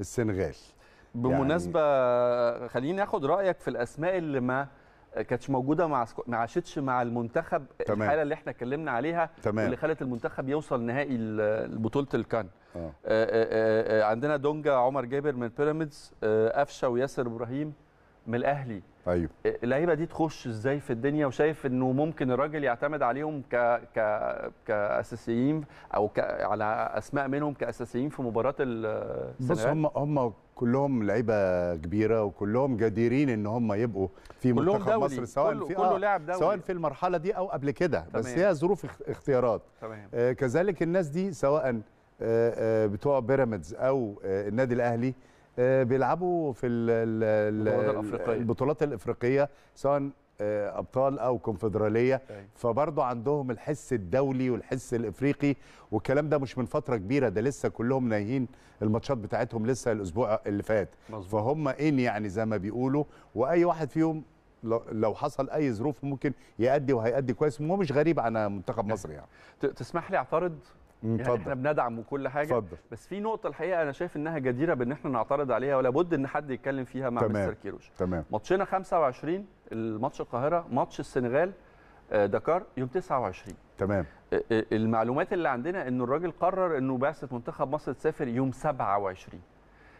السنغال بمناسبه يعني... خليني اخد رايك في الاسماء اللي ما كانتش موجوده مع سكو... ما عاشتش مع المنتخب تمام. الحاله اللي احنا اتكلمنا عليها تمام. اللي خلت المنتخب يوصل نهائي بطوله الكان آه. آه،, آه،, آه. عندنا دونجا عمر جابر من بيراميدز قفشه وياسر ابراهيم من الاهلي ايوه اللعيبه دي تخش ازاي في الدنيا وشايف انه ممكن الراجل يعتمد عليهم ك ك كاساسيين او ك... على اسماء منهم كاساسيين في مباراه بص هم هم كلهم لعيبه كبيره وكلهم جديرين ان هم يبقوا في منتخب مصر سواء كله في كله لعب دولي. سواء في المرحله دي او قبل كده بس هي ظروف اختيارات تمام. آه كذلك الناس دي سواء آه، آه، بتوع بيراميدز او آه، النادي الاهلي بيلعبوا في البطولات الافريقيه سواء ابطال او كونفدراليه فبرضه عندهم الحس الدولي والحس الافريقي والكلام ده مش من فتره كبيره ده لسه كلهم نايهين الماتشات بتاعتهم لسه الاسبوع اللي فات فهم ان يعني زي ما بيقولوا واي واحد فيهم لو حصل اي ظروف ممكن يادي وهيادي كويس ومش غريب على منتخب مصر يعني تسمح لي اعترض يعني احنا بندعم وكل حاجه فضل. بس في نقطه الحقيقه انا شايف انها جديره بان احنا نعترض عليها ولا بد ان حد يتكلم فيها مع تمام. مستر كيروش تمام ماتشنا 25 الماتش القاهره ماتش السنغال آه، دكار يوم 29 تمام آه، آه، المعلومات اللي عندنا انه الراجل قرر انه بعثه منتخب مصر تسافر يوم 27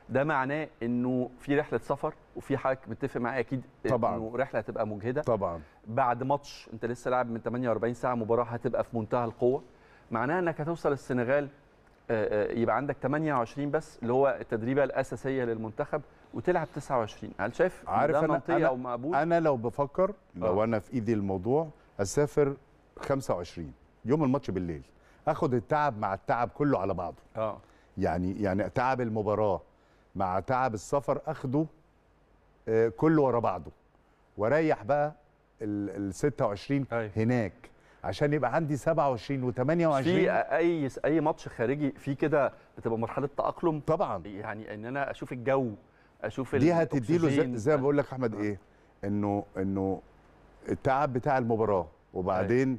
ده معناه انه في رحله سفر وفي حضرتك متفق معايا اكيد طبعا انه رحله هتبقى مجهده طبعا بعد ماتش انت لسه لاعب من 48 ساعه مباراه هتبقى في منتهى القوه معناها انك هتوصل السنغال آه، آه، يبقى عندك 28 بس اللي هو التدريبه الاساسيه للمنتخب وتلعب 29 هل شايف عارف ده منطقي أنا او مقبول انا لو بفكر لو آه. انا في ايدي الموضوع اسافر 25 يوم الماتش بالليل اخد التعب مع التعب كله على بعضه اه يعني يعني تعب المباراه مع تعب السفر اخده كله ورا بعضه واريح بقى ال 26 أيوه. هناك عشان يبقى عندي 27 و28 في اي اي ماتش خارجي في كده بتبقى مرحله تاقلم طبعا يعني ان انا اشوف الجو اشوف دي هتديله زي, زي ما بقول لك احمد ايه انه انه التعب بتاع المباراه وبعدين أي.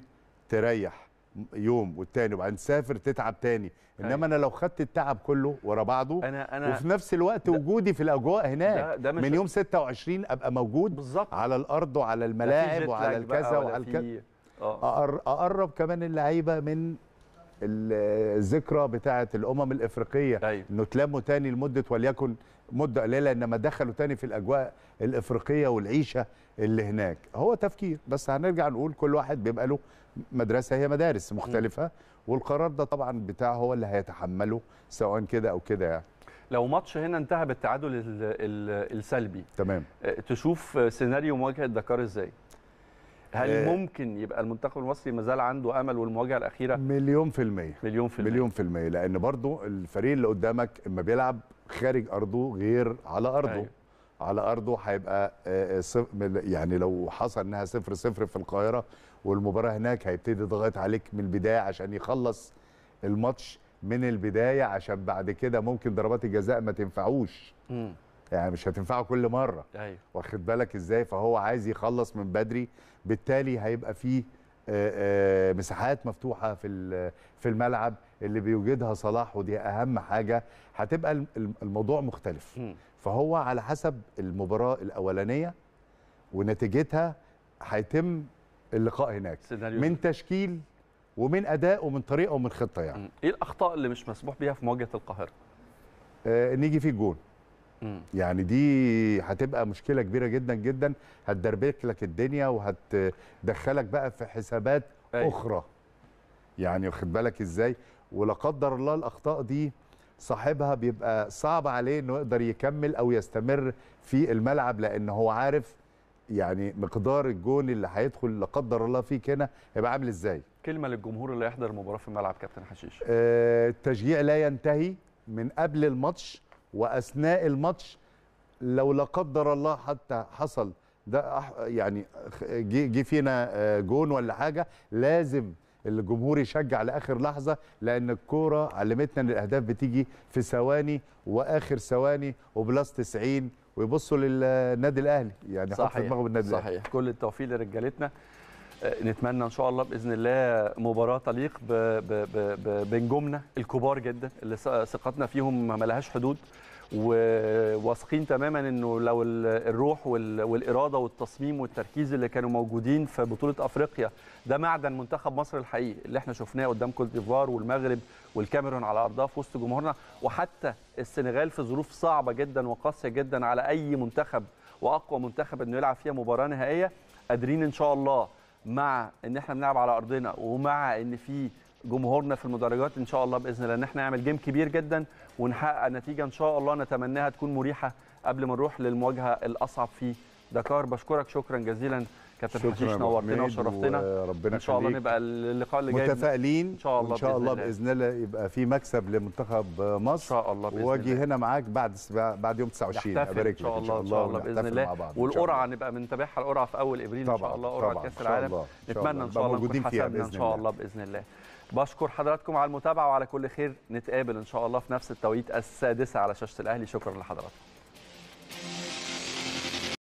تريح يوم والتاني وبعدين تسافر تتعب تاني انما أيوة. انا لو خدت التعب كله ورا بعضه أنا أنا وفي نفس الوقت وجودي في الاجواء هناك ده ده من يوم 26 ابقى موجود بالزبط. على الارض وعلى الملاعب وعلى الكذا وعلى الكذا آه. اقرب كمان اللعيبه من الذكرى بتاعه الامم الافريقيه أيوة. انه تلموا تاني لمده وليكن مده قليله انما دخلوا تاني في الاجواء الافريقيه والعيشه اللي هناك هو تفكير بس هنرجع نقول كل واحد بيبقى له مدرسه هي مدارس مختلفه م. والقرار ده طبعا بتاعه هو اللي هيتحمله سواء كده او كده يعني لو ماتش هنا انتهى بالتعادل السلبي تمام آه، تشوف سيناريو مواجهه الدكار ازاي هل آه، ممكن يبقى المنتخب المصري ما زال عنده امل والمواجهه الاخيره مليون في الميه مليون في الميه مليون في الميه لان برضه الفريق اللي قدامك اما بيلعب خارج ارضه غير على ارضه أيوه. على ارضه هيبقى آه، آه، يعني لو حصل انها صفر صفر في القاهره والمباراه هناك هيبتدي يضغط عليك من البدايه عشان يخلص الماتش من البدايه عشان بعد كده ممكن ضربات الجزاء ما تنفعوش م. يعني مش هتنفعه كل مره ايوه واخد بالك ازاي فهو عايز يخلص من بدري بالتالي هيبقى فيه مساحات مفتوحه في في الملعب اللي بيوجدها صلاح ودي اهم حاجه هتبقى الموضوع مختلف فهو على حسب المباراه الاولانيه ونتيجتها هيتم اللقاء هناك من تشكيل ومن اداء ومن طريقه ومن خطه يعني ايه الاخطاء اللي مش مسموح بيها في مواجهه القاهره آه نيجي في الجون يعني دي هتبقى مشكله كبيره جدا جدا هتدربك لك الدنيا وهتدخلك بقى في حسابات أيوة. اخرى يعني واخد بالك ازاي ولا قدر الله الاخطاء دي صاحبها بيبقى صعب عليه انه يقدر يكمل او يستمر في الملعب لان هو عارف يعني مقدار الجون اللي هيدخل لا قدر الله فيك هنا هيبقى عامل ازاي كلمه للجمهور اللي هيحضر المباراه في الملعب كابتن حشيش آه التشجيع لا ينتهي من قبل الماتش واثناء الماتش لو لا قدر الله حتى حصل ده يعني جه فينا آه، جون ولا حاجه لازم الجمهور يشجع لاخر لحظه لان الكوره علمتنا ان الاهداف بتيجي في ثواني واخر ثواني وبلاس 90 ويبصوا للنادي الاهلي يعني صحيح حط في دماغهم النادي صحيح الأهلي. كل التوفيق لرجالتنا نتمنى ان شاء الله باذن الله مباراه تليق بنجومنا الكبار جدا اللي ثقتنا فيهم لهاش حدود وواثقين تماما انه لو الروح والاراده والتصميم والتركيز اللي كانوا موجودين في بطوله افريقيا ده معدن منتخب مصر الحقيقي اللي احنا شفناه قدام كوت ديفوار والمغرب والكاميرون على ارضها في وسط جمهورنا وحتى السنغال في ظروف صعبه جدا وقاسيه جدا على اي منتخب واقوى منتخب انه يلعب فيها مباراه نهائيه قادرين ان شاء الله مع ان احنا بنلعب على ارضنا ومع ان في جمهورنا في المدرجات ان شاء الله باذن الله ان احنا نعمل جيم كبير جدا ونحقق نتيجه ان شاء الله نتمناها تكون مريحه قبل ما نروح للمواجهه الاصعب في دكار بشكرك شكرا جزيلا كابتن حشيش نورتنا وشرفتنا ربنا ان شاء الله نبقى اللقاء اللي جاي متفائلين ان شاء الله ان شاء الله باذن الله يبقى في مكسب لمنتخب مصر ان شاء الله باذن واجي هنا معاك بعد بعد يوم 29 ابارك ان شاء الله ان شاء الله باذن الله والقرعه نبقى بنتابعها القرعه في اول ابريل ان شاء الله قرعه كاس العالم نتمنى ان شاء الله نكون حسبنا ان شاء الله باذن الله بشكر حضراتكم على المتابعه وعلى كل خير نتقابل ان شاء الله في نفس التوقيت السادسه على شاشه الاهلي شكرا لحضراتكم